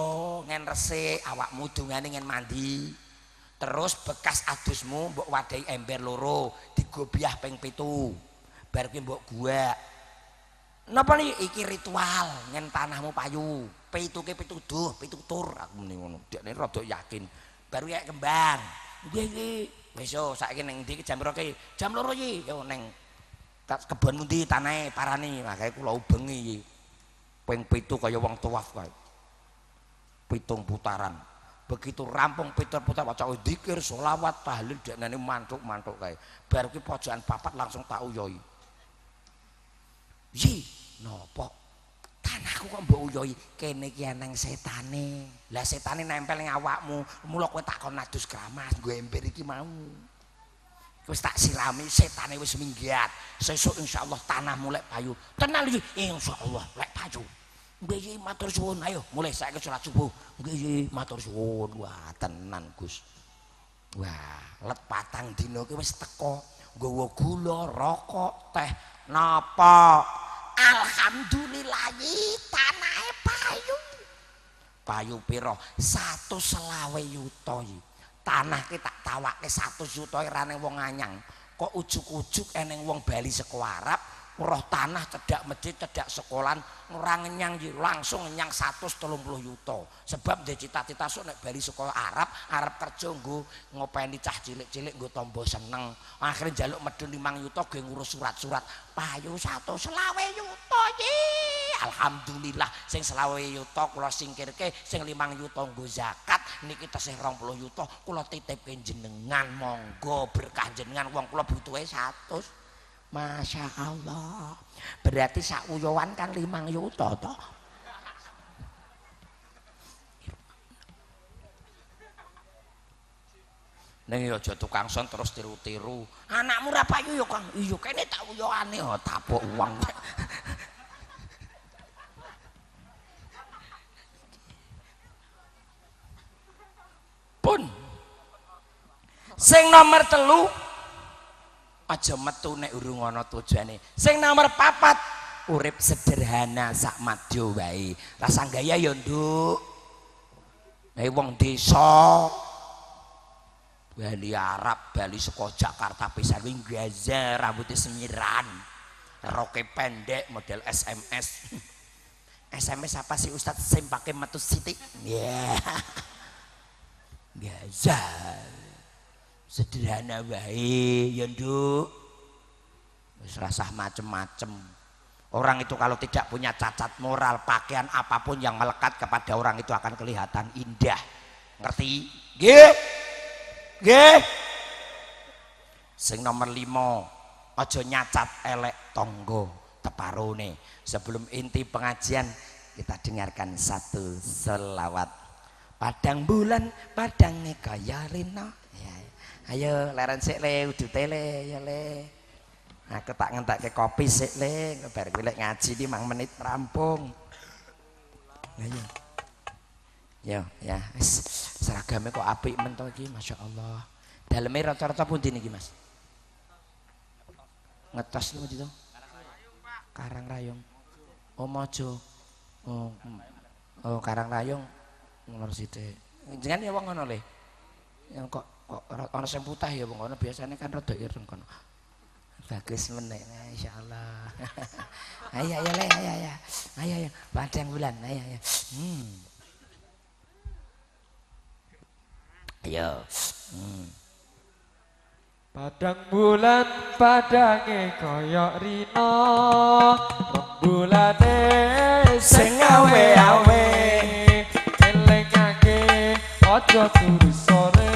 ngen resik awakmu dungane ngen mandi terus bekas adusmu mbok wadahi ember loro digobiah ping pitu bar kuwi mbok gua napa iki iki ritual ngen tanahmu payu pitu pituke pituduh pitutur aku muni ngono dekne rada yakin baru ya kembang nggih iki besok saiki neng ndi jam roke jam loro iki yo neng tak kebon pundi tanahe parane makane kula ubengi ping pitu kaya wong tuwaf kae pitung putaran begitu rampung pitung putaran waca zikir selawat tahlil dene mantuk-mantuk kae bar ki pojokan papat langsung tak uyoi yi nopo tanahku kok mbok uyoi kene ki ana setane lah setane nempel ning awakmu mulo kowe tak kon adus kramas gue ember iki mau wis tak sirami setane wis minggat sesuk insyaallah tanahmu mulai payu tenan insyaallah lek payu nggih matur suwun ayo mulai saiki salat subuh nggih matur suwun wah tenan Gus wah let patang dina ki wis teko gawa gula rokok teh napa alhamdulillah tanahe payu payu pira 1 selawe yuta iki tanah kita tak tawake 100 juta rane wong anyang kok ujuk-ujuk eneng wong Bali sekoarap Arab roh tanah cedak masjid cedak sekolah orang nyang langsung nyang satu setelah sebab dia cita-cita so nak sekolah Arab Arab kerja gue ngopain di cah cilik-cilik gue tombol seneng akhirnya jaluk medun limang yuto gue ngurus surat-surat payu satu selawe yuto Alhamdulillah sing selawe yuto kulo singkir ke sing limang yuto gue zakat ini kita sih rong puluh yuto kulo titipin jenengan monggo berkah jenengan uang kulo butuhnya Masya Allah berarti sakuyowan kan 5 juta. to Neng yo jo tukang son terus tiru-tiru. Anakmu ra payu yo Kang. Iya kene tak uyoane yo oh, tapok uang. Pun. Sing nomor 3 aja metu nek urung ana tujuane sing nomor papat urip sederhana sak madya wae rasane gaya ya nduk eh wong desa Bali Arab, Bali saka Jakarta pisan wing gajah. rambut semiran. Roke pendek model SMS. SMS apa sih Ustaz? Sing pake metu sitik. Ya. Yeah. sederhana wae ya nduk rasah macem-macem orang itu kalau tidak punya cacat moral pakaian apapun yang melekat kepada orang itu akan kelihatan indah ngerti nggih nggih sing nomor lima aja nyacat elek tonggo teparone sebelum inti pengajian kita dengarkan satu selawat padang bulan padang kaya rina ya, ya. ayo leren sik le udu tele ya le aku tak ngentakke kopi sik le bar kuwi ngaji iki mang menit rampung ayo ya ya seragamnya kok apik men to iki masyaallah daleme rata-rata pundi niki mas ngetos niku to karang rayung oh mojo oh mm. oh karang rayung nomor siji jenengan ya wong ngono le yang kok orang yang putih ya bang, kono biasanya kan rada ireng kono. Bagus meneh nah, insyaallah. ayo ayo leh ayo ayo. Ayo ayo padang bulan ayo ayo. Hmm. Ayo. Hmm. Padang bulan padange koyok rino rembulane sing awe-awe elingake ojo turu sore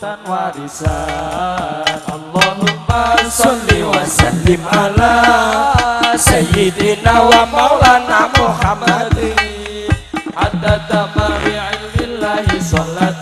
dan warisan Allahumma salli wa sallim ala Sayyidina wa maulana Muhammadin Hatta tamami ilmillahi salat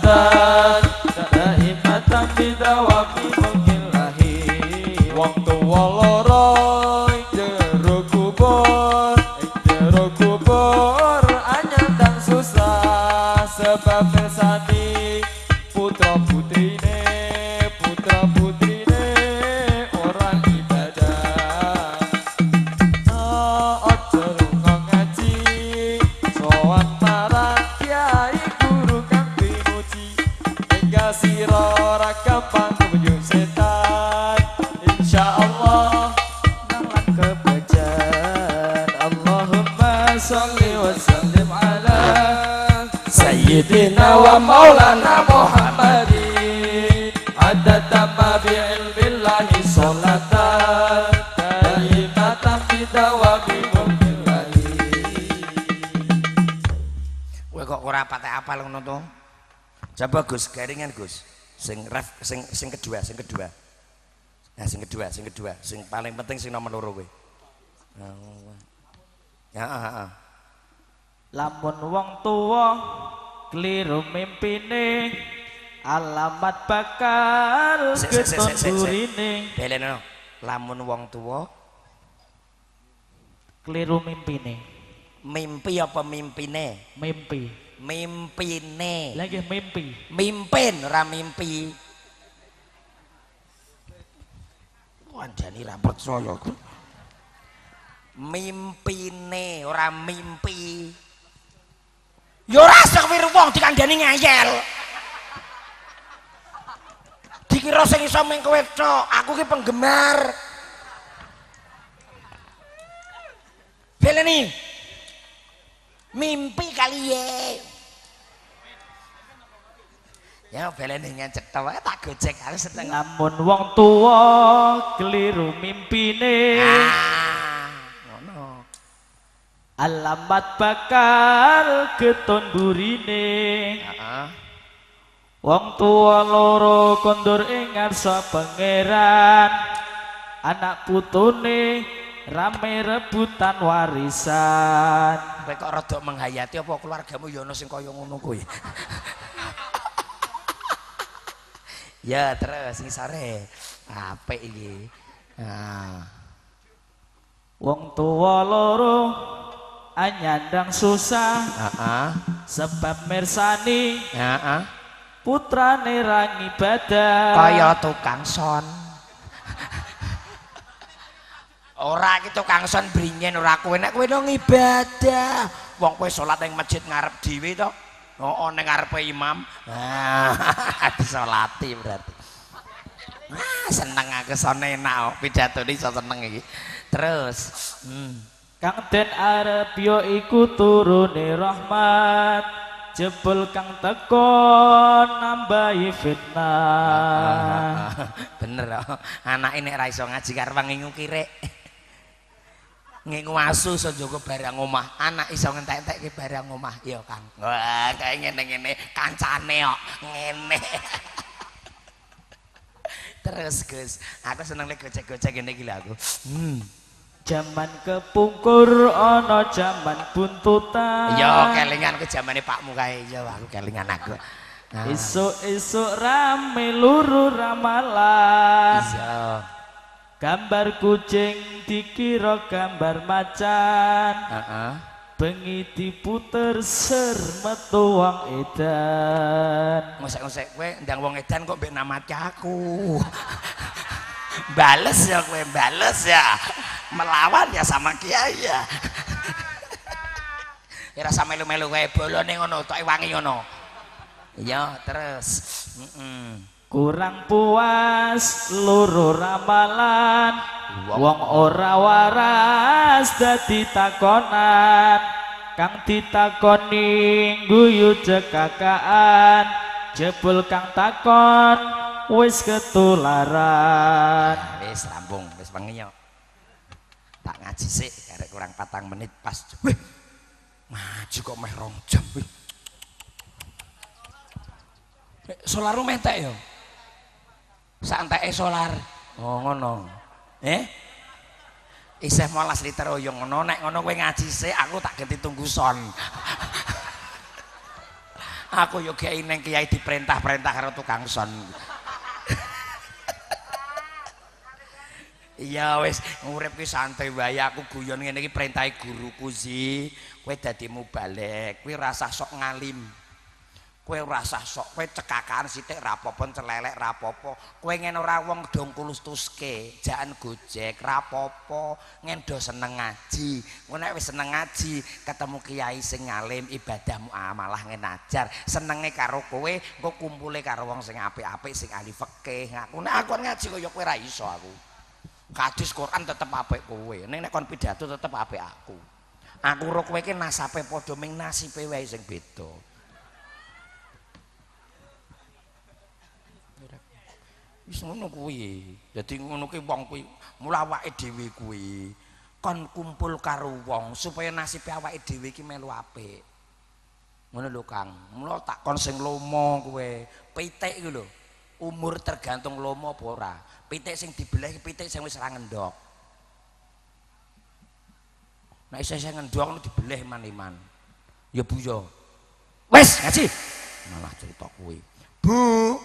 سيدنا ومولانا محمد عدد ما بعلم الله صلاة دائمة في دوام ممكن Kowe kok kurang patah apa lo nonton? Coba Gus garingan Gus. Sing ref sing sing kedua, sing kedua. Nah, sing kedua, sing kedua, sing paling penting sing nomor loro kowe. Ya, ya, ya. Lamun wong tuwa Keliru mimpine alamat bakal ketondurine. Beleno, lamun wong tua keliru mimpine. Mimpi apa mimpine? Mimpi. Mimpine. Lagi mimpi. Mimpin ora mimpi. Wandani ra percaya aku. Mimpine ora mimpi. Yo ya ora sekwir wong dikandani ngayel. Dikira sing iso ming kowe aku ki penggemar. Feleni. Mimpi kali ye. Ya belene ngencet wae tak gocek harus setengah. Namun wong tua keliru mimpine. Ah alamat bakal keton burine wong tua loro kondur ingat ngarsa pangeran anak putune rame rebutan warisan kowe kok rada menghayati apa keluargamu ya ono sing kaya ngono kuwi ya terus sare apik iki wong tua loro anyandang susah uh sebab mersani uh putra nerangi badan kaya tukang son ora iki tukang son bringen ora kowe nek kowe nang ibadah wong kowe salat ning masjid ngarep dhewe to hooh ning ngarepe imam ha ah, salati berarti ah seneng aku son enak oh. pidatone iso seneng iki terus hmm. Kang den arep yo iku turune rahmat jebul kang teko nambahi fitnah bener oh. anak ini ra iso ngaji karo ngingu kire ngingu asu iso barang omah anak iso ngentek-entekke barang omah yo kang wah kaya ngene-ngene kancane kok ngene terus Gus aku seneng lek gocek-gocek ngene iki aku hmm. Jaman kepungkur ana jaman buntutan. Ya kelingan ke jamane pakmu kae ya aku kelingan aku. Esuk-esuk rame luru ramalan. Iya. Gambar kucing dikira gambar macan. Heeh. Uh -uh. Bengi diputer ser metu wong edan. Ngosek-ngosek kowe ndang wong edan kok mbek namati aku. bales ya kowe, bales ya. melawan ya sama kiai ya kira ya sama melu-melu kayak bolone ono tok wangi ngono ya terus mm -mm. kurang puas luru ramalan wong ora waras dadi takonan kang ditakoni guyu cekakaan jebul kang takon wis ketularan wis lambung wis pengen tak ngaji karek kurang patang menit pas weh ngaji kok meh rong jam weh solar rumah entek ya santai eh solar oh ngono eh Iseh molas liter oyong ngono nek ngono kowe ngaji aku tak ganti tunggu son. aku yo kiai neng kiai diperintah-perintah karo tukang son. Iya wis urip ki santai wae aku guyon ngene iki perintahe guruku Zi. Kowe dadi mubalek, kowe rasa sok ngalim. Kowe rasa sok kowe cekakan sithik rapopo celelek rapopo. Kowe ngene ora wong dong kulustuske, jaan gojek rapopo, ngene do seneng ngaji. Kowe nek wis seneng ngaji, ketemu kiai sing ngalim ibadahmu amalah ah, ngenajar ajar. Senenge karo kowe, engko kumpule karo wong sing apik-apik sing ahli fikih. Aku nek aku ngaji kaya kowe ra iso aku. Hadis Quran tetep apik kowe. Ning nek kon pidhato tetep apik aku. Aku ro kowe iki nasape padha ming nasibe wae sing beda. Wis ngono kuwi. Dadi ngono kuwi wong kuwi mulawake dhewe kuwi. Kon kumpul karo wong supaya nasibe awake dhewe iki melu apik. Ngono lho Kang. Mula tak kon sing lomo kowe. Pitik iku lho. Umur tergantung lomo apa ora. pitik sing dibelah pitik sing wis ra ngendhok nek isih sing ngendhok ono dibelah maniman ya bu yo wis ngaji malah cerita kuwi bu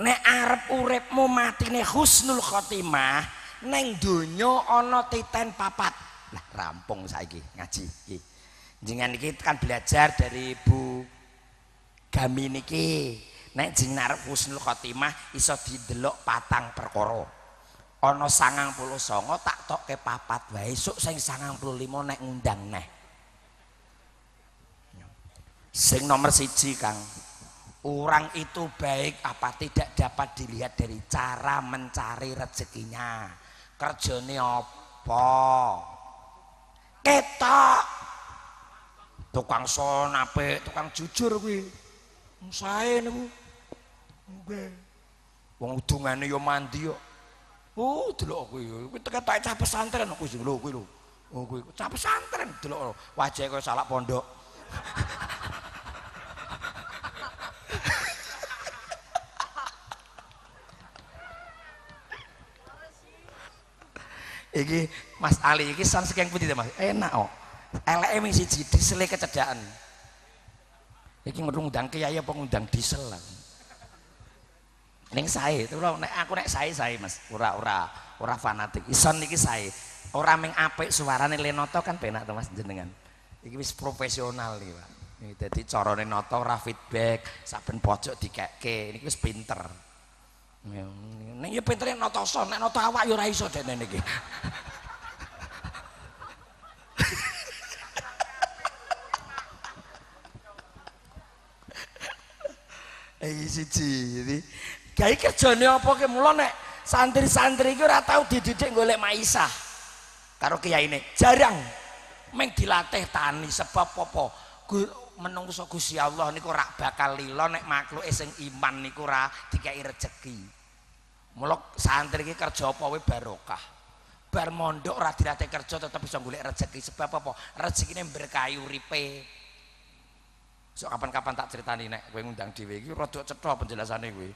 nek arep uripmu matine husnul khotimah neng donya ana titen papat lah rampung saiki ngaji iki jenengan iki kan belajar dari Bu Gami niki nek jeng narep husnul khotimah iso didelok patang perkoro ono sangang puluh songo tak tok ke papat wae esuk sing limo nek ngundang neh sing nomor siji Kang Orang itu baik apa tidak dapat dilihat dari cara mencari rezekinya. Kerjane apa? Ketok. Tukang son apik, tukang jujur wih Sae niku. Nggih. Wong udungane ya mandi yo, Oh, delok ya. kowe. Kowe tekan tak cah pesantren kowe lho kowe lho. Oh kowe cah pesantren delok wajah kowe salak pondok. iki Mas Ali iki san sekeng putih Mas? Enak kok. Eleke mung siji diseli kecedhaan. Iki ngundang kiai apa ngundang disel. Lah. Ning sae, tulung nek aku nek sae sae Mas, ora ora ora fanatik. Ison niki sae. Ora ming apik suarane Lenoto kan penak to Mas jenengan. Iki wis profesional iki, Pak. Iki dadi carane noto ora feedback, saben pojok dikekke. Niki wis pinter. Nek ya pintere noto so, nek noto awak ya ora iso dene niki. Eh siji, ya gawe kerjane apa ke mulo nek santri-santri iki ora tau dididik golek maisah karo kiyaine jarang meng dilatih tani sebab apa menungso Gusti Allah niku ora bakal lilo nek makhluke sing iman niku ora dikeki rejeki mulo santri iki kerja apa wae barokah bar mondok ora dilatih kerja tetep iso golek rejeki sebab apa rezekine berkah uripe so kapan-kapan tak ceritani nek kowe ngundang dhewe iki rada cetha penjelasane kowe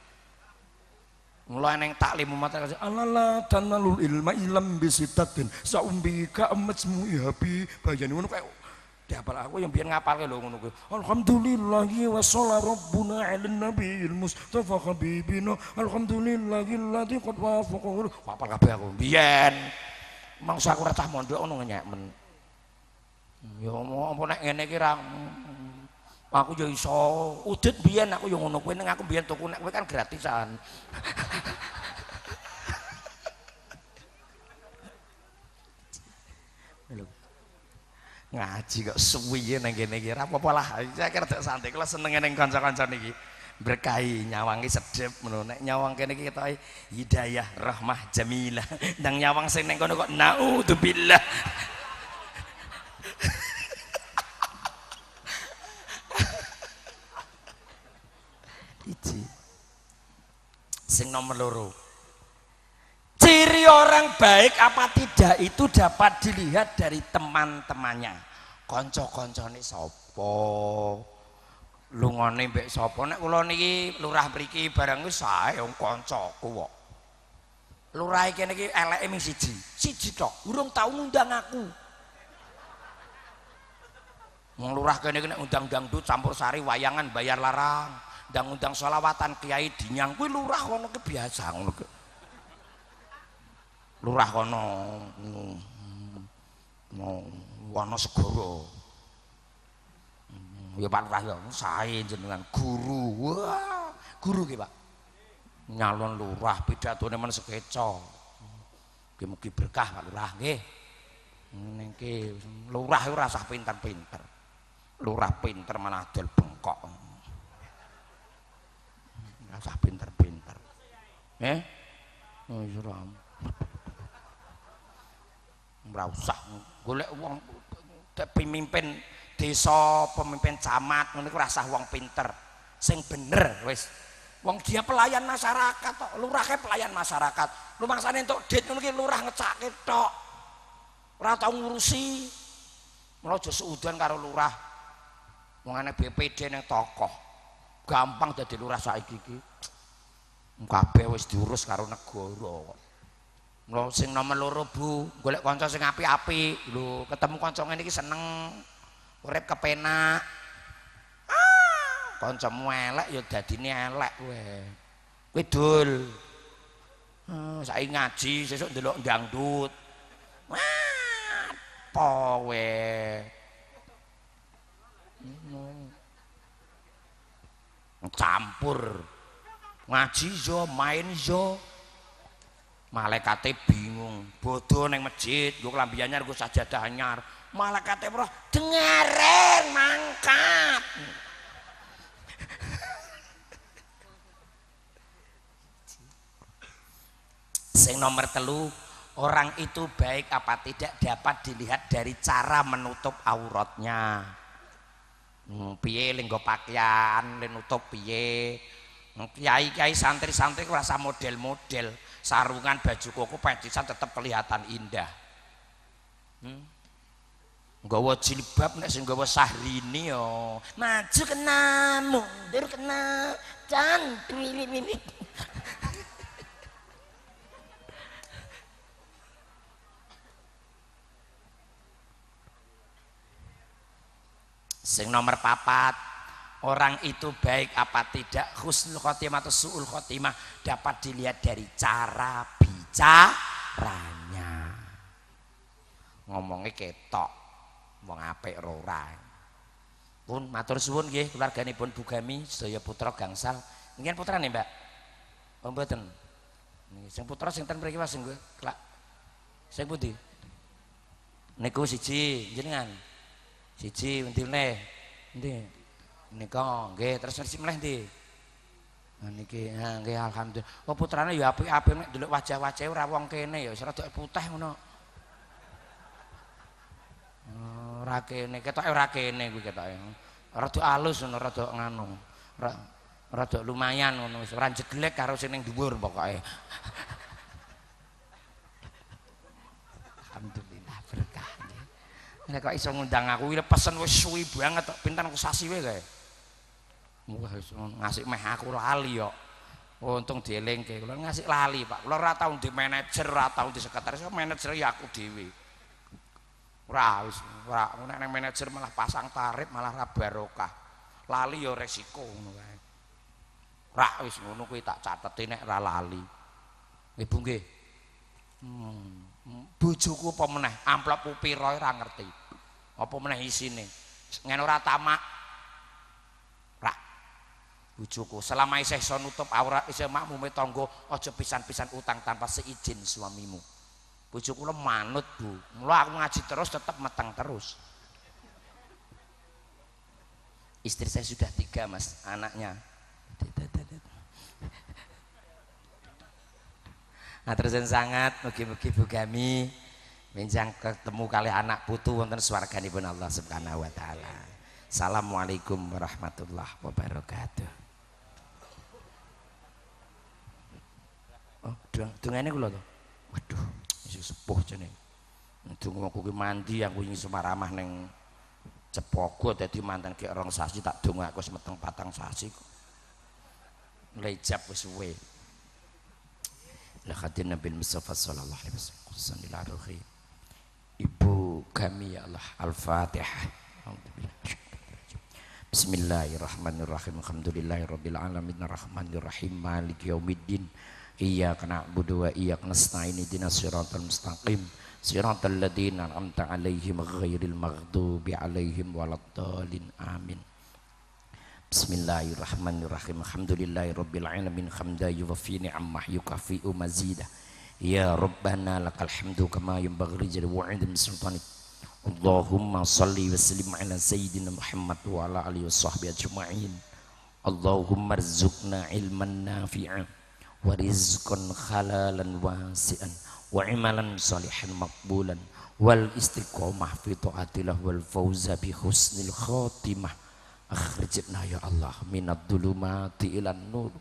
Mula neng taklim umat kaji alala tanalul ilma ilam bisitatin saumbi ka amatsmu ihabi bayani ngono kaya diapal aku yang biar ngapal lo ngono kaya alhamdulillah wa sholat rabbuna ala nabi ilmus tafa alhamdulillah illati qad wafuqa ngapal kabe aku biar mangsa aku ratah mondok ngono nyak ya mau apa nak ngene kira ngono aku yo ya iso udut biyen aku yo ya ngono kuwi ning aku biyen tuku nek kowe kan gratisan ngaji kok suwi ya kene iki apa-apa lah saya kira tak santai kalau seneng neng kancan kancan niki berkahi nyawangi sedep ngono nyawang kene kita hidayah rahmah jamilah dan nyawang seneng kono kok naudzubillah Iji. Sing nomor loro. Ciri orang baik apa tidak itu dapat dilihat dari teman-temannya. konco konco nih sopo. Lungone mbek sopo. Nek kula niki lurah mriki barang wis sae konco kok. Lurah kene iki eleke mung siji. Siji tok, urung tau ngundang aku. Wong lurah kene nek undang dangdut campur sari wayangan bayar larang. ndang-undang selawatan kiai dinyang kuwi lurah kono ki biasa ngono Lurah kono mau wono segoro. Hmm, ya Pak Lurah ya sae jenengan guru. Wah, guru ki Pak. Nyalon lurah pidatone men sekeco. Mugi-mugi berkah Pak Lurah nggih. Hmm, Niki lurah ora usah pinter-pinter. Lurah pinter malah dol bengkok. rasa pinter-pinter eh oh suram ora iya, usah golek wong pemimpin desa pemimpin camat menurut rasa uang pinter sing bener wes, uang dia pelayan masyarakat tok kayak pelayan masyarakat lumangsane entuk dit ngono ki lurah ngecake tok ora tau ngurusi malah aja seudan karo lurah wong ana BPD ning tokoh gampang dadi lurah saiki iki. Kabeh wis diurus karo negara. Mula sing nomer loro Bu, golek kanca sing apik-apik. Lho, ketemu kanca ngene iki seneng. Urip kepenak. Ah, kanca elek ya dadine elek kowe. Kowe dul. Hmm, ah, saiki ngaji sesuk ndelok dangdut. Wah, apa kowe? Hmm. campur ngaji yo main yo malaikatnya bingung bodoh neng masjid gue kelambiannya anyar gue sajadah nyar malaikate bro dengerin mangkat sing nomor telu orang itu baik apa tidak dapat dilihat dari cara menutup auratnya Oh, piye lenggo pakaian nutup piye oh, kiai kiai santri santri rasa model model sarungan baju koko pecisan tetap kelihatan indah hmm? gawe jilbab nek sing gawe sahrini yo maju kena mundur kena Cantik, pilih ini Sing nomor papat, orang itu baik apa tidak, husnul khotimah atau su'ul khotimah dapat dilihat dari cara bicaranya. Ngomongnya ketok, wong apik rorang. Pun matur suwun nggih keluarganipun Bugami sedaya putra gangsal. Ngen putrane, Mbak? Oh mboten. Sing putra sing ten mriki gue kelak Sing pundi? Niku siji jenengan. Siji pentil ne. Endi? Nika nggih terus sing mleh ndi? Nah niki ha nggih alhamdulillah. Oh putrane ya apik-apik nek delok wajah-wajahe ora wong kene ya wis rada putih ngono. Oh, ora kene, ketoke ora kene kuwi ketoke. Rada alus ngono, rada nganu. Rada lumayan ngono wis ora jeglek karo sing ning dhuwur pokoke. alhamdulillah. Nek kok iso ngundang aku iki pesen wis suwi banget tok pinten aku sasi wae kae. Muga ngasih meh aku lali yo. Untung dielingke, kula ngasih lali Pak. Kula ora tau di manajer, ora tau di sekretaris, so, manajer ya aku dhewe. Ora wis ora nek nang manajer malah pasang tarif malah ra barokah. Lali yo resiko ngono kae. Ora wis ngono kuwi tak cateti nek ra lali. Ibu nggih. Hmm. bojoku apa meneh amplop ku pira ora ngerti apa meneh isine ngene ora tamak ra bojoku selama isih iso nutup aurat ah, isih makmu me tangga aja pisan-pisan utang tanpa seizin suamimu bojoku lu manut bu mulo aku ngaji terus tetap meteng terus istri saya sudah tiga mas anaknya Atrasen sangat mugi-mugi bugami minjang ketemu kali anak putu wonten swarganipun Allah Subhanahu wa taala. Assalamualaikum warahmatullahi wabarakatuh. Oh, dong ini kula to. Waduh, isih sepuh jeneng. Tunggu aku ki mandi aku wingi semaramah neng cepogo dadi mantan ki orang sasi tak tunggu aku semeteng patang sasi. Lejap wis suwe. Lakhatin Nabi Mustafa sallallahu alaihi wasallam. Ibu kami ya Allah Al-Fatihah. Bismillahirrahmanirrahim. Alhamdulillahirabbil alamin arrahmanirrahim maliki yaumiddin. Iyyaka na'budu wa iyyaka nasta'in ihdinas siratal mustaqim. Siratul ladzina an'amta 'alaihim ghairil maghdubi 'alaihim waladdallin. Amin. Bismillahirrahmanirrahim. Alhamdulillahirabbil alamin hamda yuwaffi ni'amah yukafi'u mazidah. Ya Rabbana lakal hamdu kama yanbaghi li wa'idin min sultanik. Allahumma salli wa sallim ala sayyidina Muhammad wa ala alihi washabbihi ajma'in. Allahumma rizukna ilman nafi'an. wa rizqan halalan wasi'an wa imalan salihan makbulan. wal istiqomah fi ta'atillah wal fauza bi husnil khatimah Akhrijna ya Allah minad dulumati ilan nur.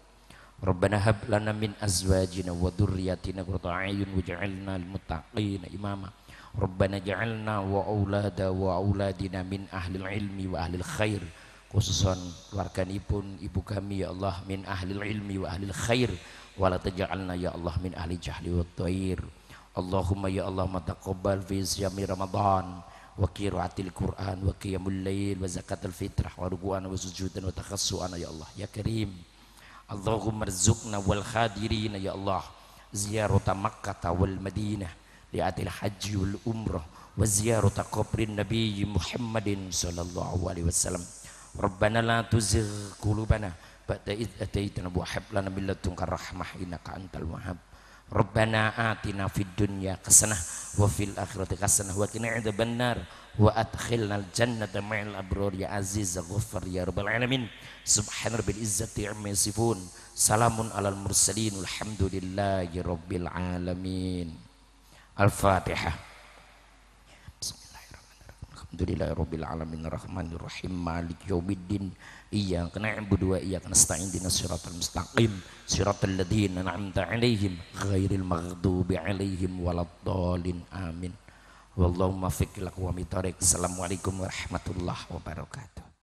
Rabbana hab lana min azwajina wa dhurriyyatina qurrata a'yun waj'alna lil muttaqina imama. Rabbana ja'alna wa aulada wa auladina min ahli ilmi wa ahli khair. Khususan keluarganipun ibu kami ya Allah min ahli ilmi wa ahli khair. Wala taj'alna ya Allah min ahli jahli wa thair. Allahumma ya Allah mataqabbal fi siyami Ramadan. wa qiraatil Quran wa qiyamul lail wa zakatul fitrah wa ruku'an wa sujudan wa takhassu'an ya Allah ya Karim Allahumma rzuqna wal khadirina ya Allah ziyarata Makkah wal Madinah li'atil haji wal umrah wa ziyarata qabrin nabiyyi Muhammadin sallallahu alaihi wasallam Rabbana la tuzigh qulubana ba'da idh ataitana wa hab lana min ladunka rahmah innaka antal wahhab Rabbana atina fid dunya hasanah wa fil akhirati hasanah wa qina adzabannar wa adkhilnal jannata ma'al abrur ya aziz ya ghaffar ya rabbal alamin subhan rabbil izzati amma yasifun salamun alal mursalin alhamdulillahi rabbil alamin al-fatihah alhamdulillahi Rabbil Alamin arrahmanirrahim Rahim Malik Yawmiddin iya kena ibu iya kena stain dina surat mustaqim surat ladina na'amta alaihim ghairil maghdubi alaihim waladhalin amin wallahumma fikir wa mitarik assalamualaikum warahmatullahi wabarakatuh